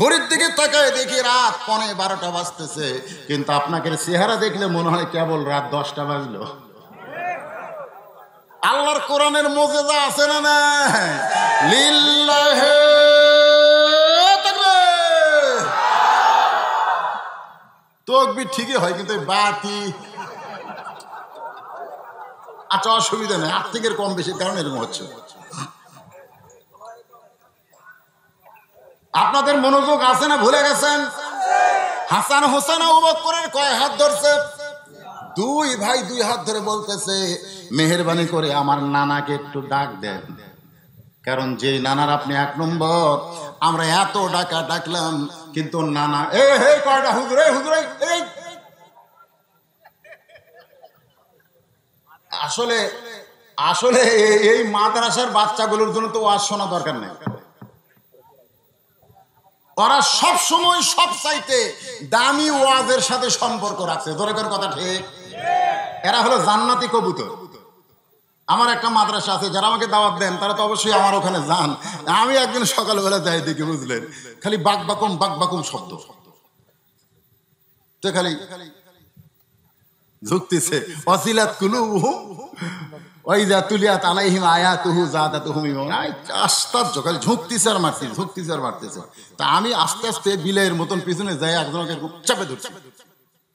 ঘড়ির দিকে তাকায় দেখি রাত পনে বারোটা বাজতেছে কিন্তু আপনাকে চেহারা দেখলে মনে হয় কেবল রাত দশটা বাজলো আল্লাহর কোরআনের মজেদা আছে না না লিল্লাহে তকবির ঠিকই হয় কিন্তু বাতি আচ্ছা অসুবিধা নেই আর্থিকের কম বেশি কারণ এরকম হচ্ছে আপনাদের মনোযোগ আছে না ভুলে গেছেন হাসান হোসেন করে কয় হাত ধরছে দুই ভাই দুই হাত ধরে বলতেছে মেহরবানি করে আমার নানাকে একটু ডাক দেন কারণ যে নানার আপনি এক নম্বর আমরা এত ডাকা ডাকলাম কিন্তু না না এই হে কয়টা হুজুর এই হুজুর আসলে আসলে এই মাদ্রাসার বাচ্চাগুলোর জন্য তো ওয়াজ শোনা দরকার নেই ওরা সব সময় সব চাইতে দামি ওয়াজের সাথে সম্পর্ক রাখছে দরকার কথা ঠিক এরা হলো জান্নাতি কবুতর আমার একটা মাদ্রাসা আছে যারা আমাকে দাওয়াত দেন তারা তো অবশ্যই আমার ওখানে যান আমি একদিন সকালবেলা যাই দেখি বুঝলেন খালি বাক বাকুম বাক বাকুম শব্দ তো খালি ঝুঁকতেছে অসিলাত কুলু ওই যা আয়া তুহু জাদা আশ্চর্য খালি ঝুঁকতেছে আর মারতেছে ঝুঁকতেছে আর মারতেছে তা আমি আস্তে আস্তে বিলের মতন পিছনে যাই একজনকে চাপে ধরছি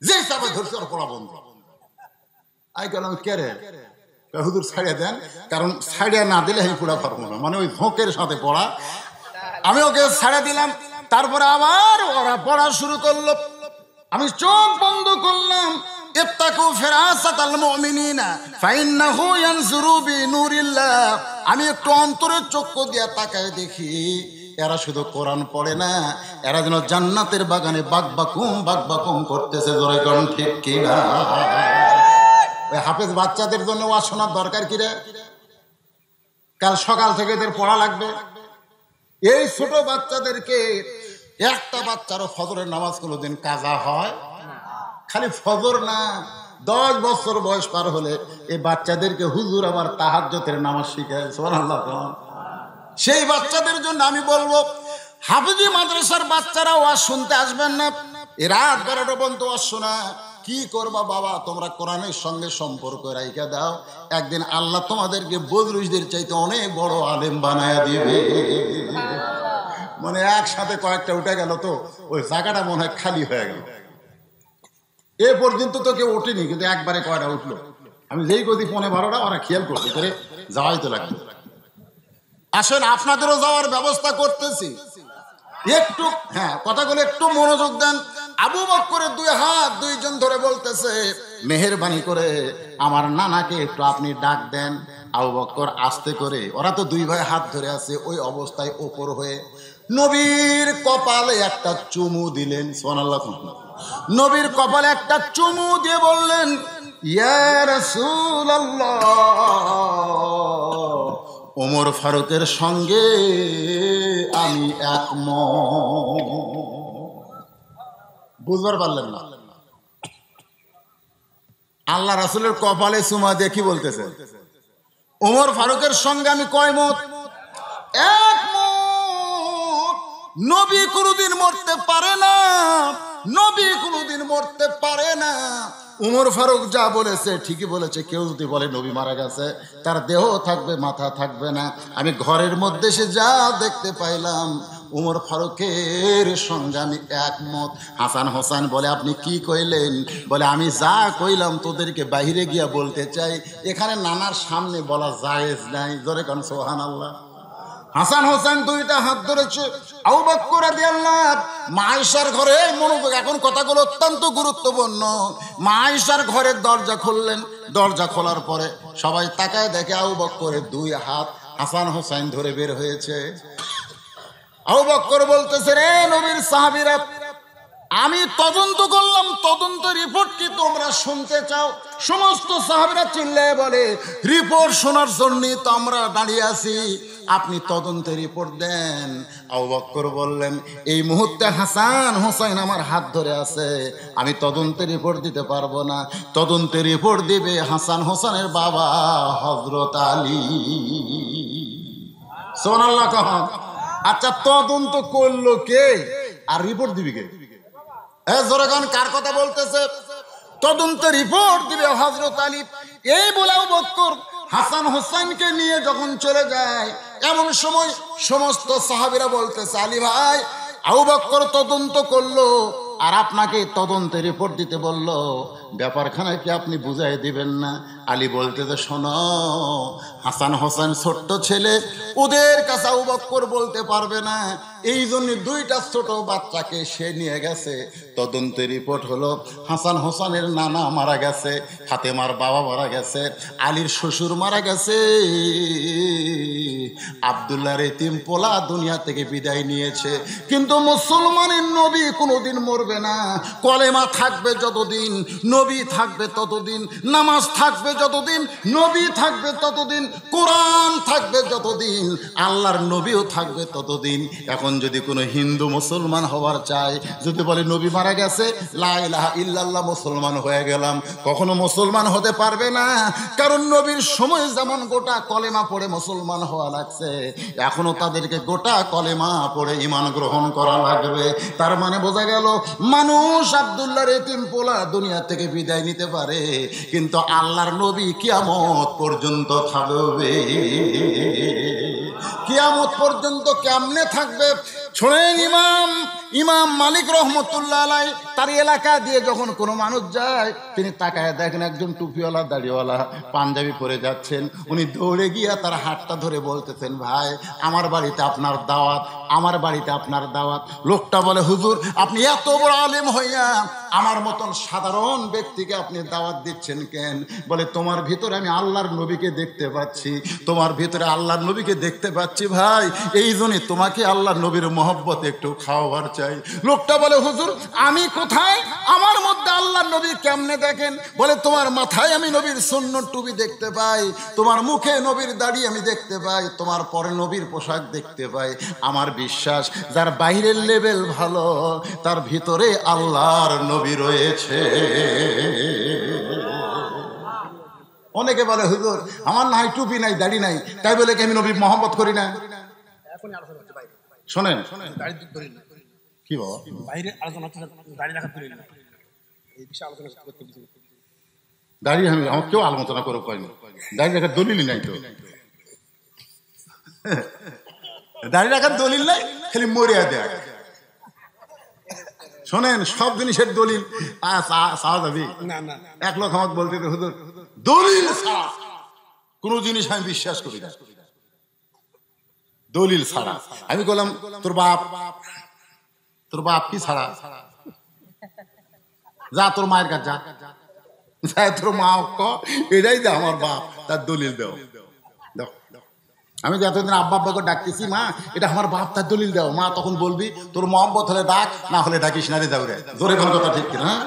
যে চাপে পড়া বন্ধ আই কেন কেরে হুজুর ছাড়িয়ে দেন কারণ ছাড়িয়ে না দিলে আমি পুরা পারবো না মানে ওই ঝোঁকের সাথে পড়া আমি ওকে ছাড়া দিলাম তারপরে আবার ওরা পড়া শুরু করলো আমি চোখ বন্ধ করলাম আমি একটু অন্তরের চক্ষু দিয়া তাকায় দেখি এরা শুধু কোরআন পড়ে না এরা যেন জান্নাতের বাগানে বাঘ বাকুম বাঘ বাকুম করতেছে জোরে কম ঠিক কিনা ওই হাফেজ বাচ্চাদের জন্য ওয়াজ শোনার দরকার কিরে কাল সকাল থেকে এদের পড়া লাগবে এই ছোট বাচ্চাদেরকে একটা বাচ্চারও ফজরের নামাজ কোনোদিন কাজা হয় খালি ফজর না দশ বছর বয়স পার হলে এই বাচ্চাদেরকে হুজুর আমার তাহাজ্যতের নামাজ শিখে সেই বাচ্চাদের জন্য আমি বলবো হাফিজি মাদ্রাসার বাচ্চারা ওয়াজ শুনতে আসবেন না রাত বারোটা পর্যন্ত ওয়াজ শোনা কি করবা বাবা তোমরা কোরআনের সঙ্গে সম্পর্ক রাইখা দাও একদিন আল্লাহ তোমাদেরকে বদরুজদের চাইতে অনেক বড় আলেম বানায় দিবে মানে একসাথে কয়েকটা উঠে গেল তো ওই জায়গাটা মনে হয় খালি হয়ে গেল এ পর্যন্ত তো কেউ ওঠেনি কিন্তু একবারে কয়টা উঠলো আমি যেই গতি পনে বারোটা ওরা খেয়াল করছি করে যাওয়াই তো লাগবে আসেন আপনাদেরও যাওয়ার ব্যবস্থা করতেছি একটু হ্যাঁ কথাগুলো একটু মনোযোগ দেন আবু বক্করের দুই হাত দুইজন ধরে বলতেছে মেহরবানি করে আমার নানাকে একটু আপনি ডাক দেন আবু বক্কর আসতে করে ওরা তো দুই ভাই হাত ধরে আছে ওই অবস্থায় ওপর হয়ে নবীর কপালে একটা চুমু দিলেন সোনাল্লাহ নবীর কপালে একটা চুমু দিয়ে বললেন ওমর ফারুকের সঙ্গে আমি একমত বুঝবার পারলেন না আল্লাহ রাসুলের কপালে সুমা দিয়ে কি বলতেছে ওমর ফারুকের সঙ্গে আমি কয় মত এক নবী কোনদিন মরতে পারে না নবী কোনদিন মরতে পারে না উমর ফারুক যা বলেছে ঠিকই বলেছে কেউ যদি বলে নবী মারা গেছে তার দেহ থাকবে মাথা থাকবে না আমি ঘরের মধ্যে সে যা দেখতে পাইলাম উমর ফারুকের সঙ্গে আমি একমত হাসান হোসান বলে আপনি কি কইলেন বলে আমি যা কইলাম তোদেরকে বাহিরে গিয়া বলতে চাই এখানে নানার সামনে বলা জায়েজ নাই জোরে কান সোহান আল্লাহ হাসান হোসেন দুইটা হাত ধরেছে আউবাক বাক করে দিয়াল্লাহ মাইশার ঘরে মনোযোগ এখন কথাগুলো অত্যন্ত গুরুত্বপূর্ণ মাইশার ঘরের দরজা খুললেন দরজা খোলার পরে সবাই তাকায় দেখে আউবাক করে দুই হাত হাসান হোসেন ধরে বের হয়েছে আবু বলতেছে রে নবীর সাহাবিরা আমি তদন্ত করলাম তদন্ত রিপোর্ট কি তোমরা শুনতে চাও সমস্ত সাহাবিরা চিল্লায় বলে রিপোর্ট শোনার জন্য তো আমরা দাঁড়িয়ে আছি আপনি তদন্তের রিপোর্ট দেন অবক্কর বললেন এই মুহূর্তে হাসান হোসাইন আমার হাত ধরে আছে আমি তদন্তের রিপোর্ট দিতে পারবো না তদন্তের রিপোর্ট দিবে হাসান হোসেনের বাবা হজরত আলী সোনাল্লাহ কহ আচ্ছা তদন্ত করলো কে আর রিপোর্ট দিবি কে হ্যাঁ কার কথা বলতেছে তদন্ত রিপোর্ট দিবে হজরত আলী এই বলাও বক্তর হাসান হোসেনকে নিয়ে যখন চলে যায় এমন সময় সমস্ত সাহাবিরা বলতেছে আলী ভাই আউ বক্কর তদন্ত করলো আর আপনাকে তদন্তে রিপোর্ট দিতে বলল ব্যাপারখানায় কি আপনি বুঝাই দিবেন না আলী বলতে তো শোনো হাসান হোসেন ছোট্ট ছেলে ওদের কাছে আবক্কর বলতে পারবে না এই জন্য দুইটা ছোট বাচ্চাকে সে নিয়ে গেছে তদন্তের রিপোর্ট হলো হাসান হোসেনের নানা মারা গেছে ফাতেমার বাবা মারা গেছে আলীর শ্বশুর মারা গেছে আবদুল্লাহ এতিম পোলা দুনিয়া থেকে বিদায় নিয়েছে কিন্তু মুসলমানের নবী কোনোদিন মরবে না কলেমা থাকবে যতদিন নবী থাকবে ততদিন নামাজ থাকবে যতদিন নবী থাকবে ততদিন কোরআন থাকবে যতদিন আল্লাহর নবীও থাকবে ততদিন এখন যদি কোনো হিন্দু মুসলমান হওয়ার চায় যদি বলে নবী মারা গেছে ইল্লাল্লাহ মুসলমান হয়ে গেলাম কখনো মুসলমান হতে পারবে না কারণ নবীর সময় যেমন গোটা কলেমা পড়ে মুসলমান হওয়া লাগছে এখনো তাদেরকে গোটা কলেমা পড়ে ইমান গ্রহণ করা লাগবে তার মানে বোঝা গেল মানুষ আবদুল্লাহ রেতিম পোলা দুনিয়া থেকে বিদায় নিতে পারে কিন্তু আল্লাহর নবী নবী কিয়ামত পর্যন্ত থাকবে কিয়ামত পর্যন্ত কেমনে থাকবে শোনেন ইমাম ইমাম মালিক রহমতুল্লাহ আলাই তার এলাকা দিয়ে যখন কোনো মানুষ যায় তিনি তাকায় দেখেন একজন টুপিওয়ালা দাড়িওয়ালা পাঞ্জাবি পরে যাচ্ছেন উনি দৌড়ে গিয়া তার হাতটা ধরে বলতেছেন ভাই আমার বাড়িতে আপনার দাওয়াত আমার বাড়িতে আপনার দাওয়াত লোকটা বলে হুজুর আপনি এত বড় আলেম হইয়া আমার মতন সাধারণ ব্যক্তিকে আপনি দাওয়াত দিচ্ছেন কেন বলে তোমার ভিতরে আমি আল্লাহর নবীকে দেখতে পাচ্ছি তোমার ভিতরে আল্লাহর নবীকে দেখতে পাচ্ছি ভাই এই জন্যে তোমাকে আল্লাহর নবীর মহ মহব্বত একটু খাওয়াবার চাই লোকটা বলে হুজুর আমি কোথায় আমার মধ্যে আল্লাহ নবী কেমনে দেখেন বলে তোমার মাথায় আমি নবীর শূন্য টুবি দেখতে পাই তোমার মুখে নবীর দাড়ি আমি দেখতে পাই তোমার পরে নবীর পোশাক দেখতে পাই আমার বিশ্বাস যার বাইরের লেভেল ভালো তার ভিতরে আল্লাহর নবী রয়েছে অনেকে বলে হুজুর আমার নাই টুপি নাই দাড়ি নাই তাই বলে কি আমি নবী মোহাম্মদ করি না শোনেন কি দাঁড়িয়ে আলোচনা আমি আমার কেউ আলোচনা করে দাঁড়িয়ে রাখার দলিল নাই তো দাঁড়িয়ে রাখার দলিল নাই খালি মরিয়া দেয় শোনেন সব জিনিসের দলিল যাবি এক লোক আমাকে বলতে দলিল কোন কোনো জিনিস আমি বিশ্বাস করি না দলিল ছাড়া আমি বললাম তোর বাপ তোর বাপ কি ছাড়া যা তোর মায়ের কাছে যা যা তোর মা এটাই দে আমার বাপ তার দলিল দেও আমি যতদিন আব্বা আব্বাকে ডাকতেছি মা এটা আমার বাপ তার দলিল দাও মা তখন বলবি তোর মহব্বত হলে ডাক না হলে ডাকিস না রে দাও রে জোরে কোন কথা ঠিক কিনা হ্যাঁ?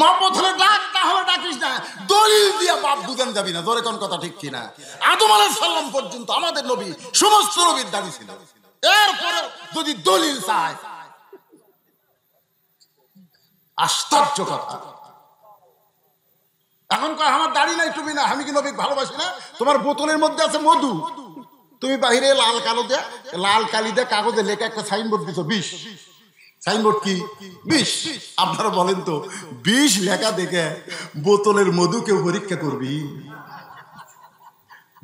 মহব্বত হলে ডাক পারিস না দলিল দিয়ে বাপ বুঝান যাবি না ধরে কোন কথা ঠিক কিনা আদম সাল্লাম পর্যন্ত আমাদের নবী সমস্ত নবীর দাবি ছিল এরপরে যদি দলিল চায় আশ্চর্য কথা এখন কয় আমার দাড়ি নাই তুমি না আমি কি নবী ভালোবাসি না তোমার বোতলের মধ্যে আছে মধু তুমি বাহিরে লাল কালো দেয়া লাল কালি দেয়া কাগজে লেখা একটা সাইনবোর্ড দিছো বিশ সাইনবোর্ড কি বিষ আপনারা বলেন তো বিষ লেখা দেখে বোতলের মধু কেউ পরীক্ষা করবি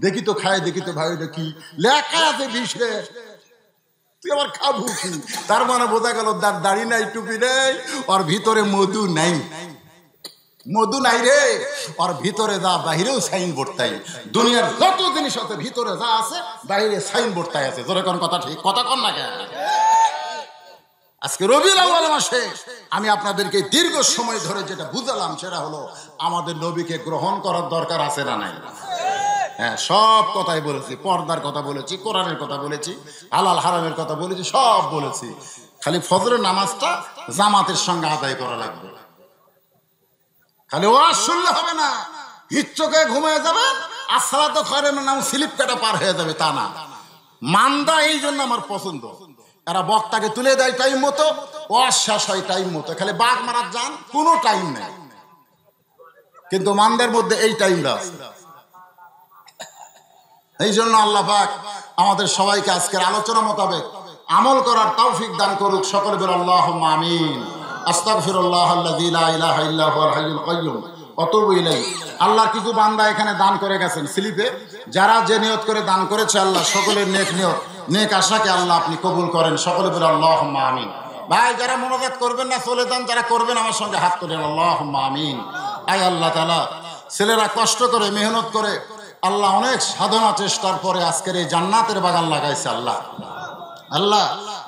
দেখি তো খায় দেখি তো ভাই দেখি লেখা আছে বিষ রে তুই আমার খাবু কি তার মানে বোঝা গেল তার দাড়ি নাই টুপি নেই ওর ভিতরে মধু নাই মধু নাই রে ওর ভিতরে যা বাহিরেও সাইন বোর্ড তাই দুনিয়ার যত জিনিস আছে ভিতরে যা আছে বাহিরে সাইন বোর্ড তাই আছে জোরে কথা ঠিক কথা কন না কেন আজকে রবিউল আউ্বাল মাসে আমি আপনাদেরকে দীর্ঘ সময় ধরে যেটা বুঝালাম সেটা হলো আমাদের নবীকে গ্রহণ করার দরকার আছে না নাই হ্যাঁ সব কথাই বলেছি পর্দার কথা বলেছি কোরআনের কথা বলেছি হালাল হারামের কথা বলেছি সব বলেছি খালি ফজরের নামাজটা জামাতের সঙ্গে আদায় করা লাগবে খালি ওয়াজ শুনলে হবে না হিচ্চকে ঘুমিয়ে যাবে আসলা তো ঘরে নাম স্লিপ কাটা পার হয়ে যাবে তা না মান্দা এই জন্য আমার পছন্দ এরা বক্তাকে তুলে দেয় টাইম মতো ওয়াজ শেষ হয় টাইম মতো খালি বাঘ মারার যান কোনো টাইম নেই কিন্তু মানদের মধ্যে এই টাইমটা আছে এই জন্য আল্লাহ পাক আমাদের সবাইকে আজকের আলোচনা মোতাবেক আমল করার তৌফিক দান করুক সকল বের আল্লাহ আমিন আস্তাগফিরুল্লাহ আল্লাযী লা ইলাহা ইল্লা হুয়াল হাইয়ুল কাইয়্যুম অতুবু ইলাইহি আল্লাহ কিছু বান্দা এখানে দান করে গেছেন স্লিপে যারা যে নিয়ত করে দান করেছে আল্লাহ সকলের নেক নিয়ত নেক আশাকে আল্লাহ আপনি কবুল করেন সকলে বলে আল্লাহ আমিন ভাই যারা মনোজাত করবেন না চলে যান যারা করবেন আমার সঙ্গে হাত তোলেন আল্লাহ আমিন আয় আল্লাহ তালা ছেলেরা কষ্ট করে মেহনত করে আল্লাহ অনেক সাধনা চেষ্টার পরে আজকের এই জান্নাতের বাগান লাগাইছে আল্লাহ আল্লাহ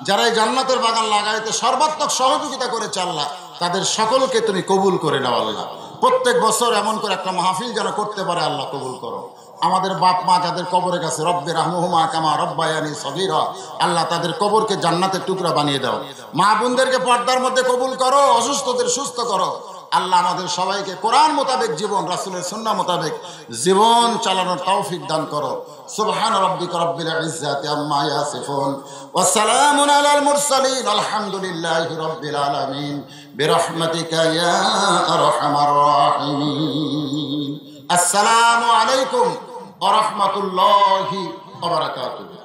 যারা এই জান্নাতের বাগান লাগাইতে সর্বাত্মক সহযোগিতা করে আল্লাহ তাদের সকলকে তুমি কবুল করে নাও আল্লাহ প্রত্যেক বছর এমন করে একটা মাহফিল যারা করতে পারে আল্লাহ কবুল করো আমাদের বাপ মা যাদের কবরে গেছে রব্বে রাহমুহমা কামা রব্বায়ানি সবির আল্লাহ তাদের কবরকে জান্নাতের টুকরা বানিয়ে দাও মা বোনদেরকে পর্দার মধ্যে কবুল করো অসুস্থদের সুস্থ করো আল্লাহ আমাদের সবাইকে কোরআন মোতাবেক জীবন রাসুলের সন্না মোতাবেক জীবন চালানোর তৌফিক দান করো সুবহান রব্বিক রব্বিল ইজ্জাতি আম্মা ইয়াসিফুন ওয়া সালামুন আলাল মুরসালিন আলহামদুলিল্লাহি রব্বিল আলামিন বিরহমাতিকা ইয়া আরহামার রাহিমিন আসসালামু আলাইকুম অরহমাতুল্লাহি অবরাকাতুহু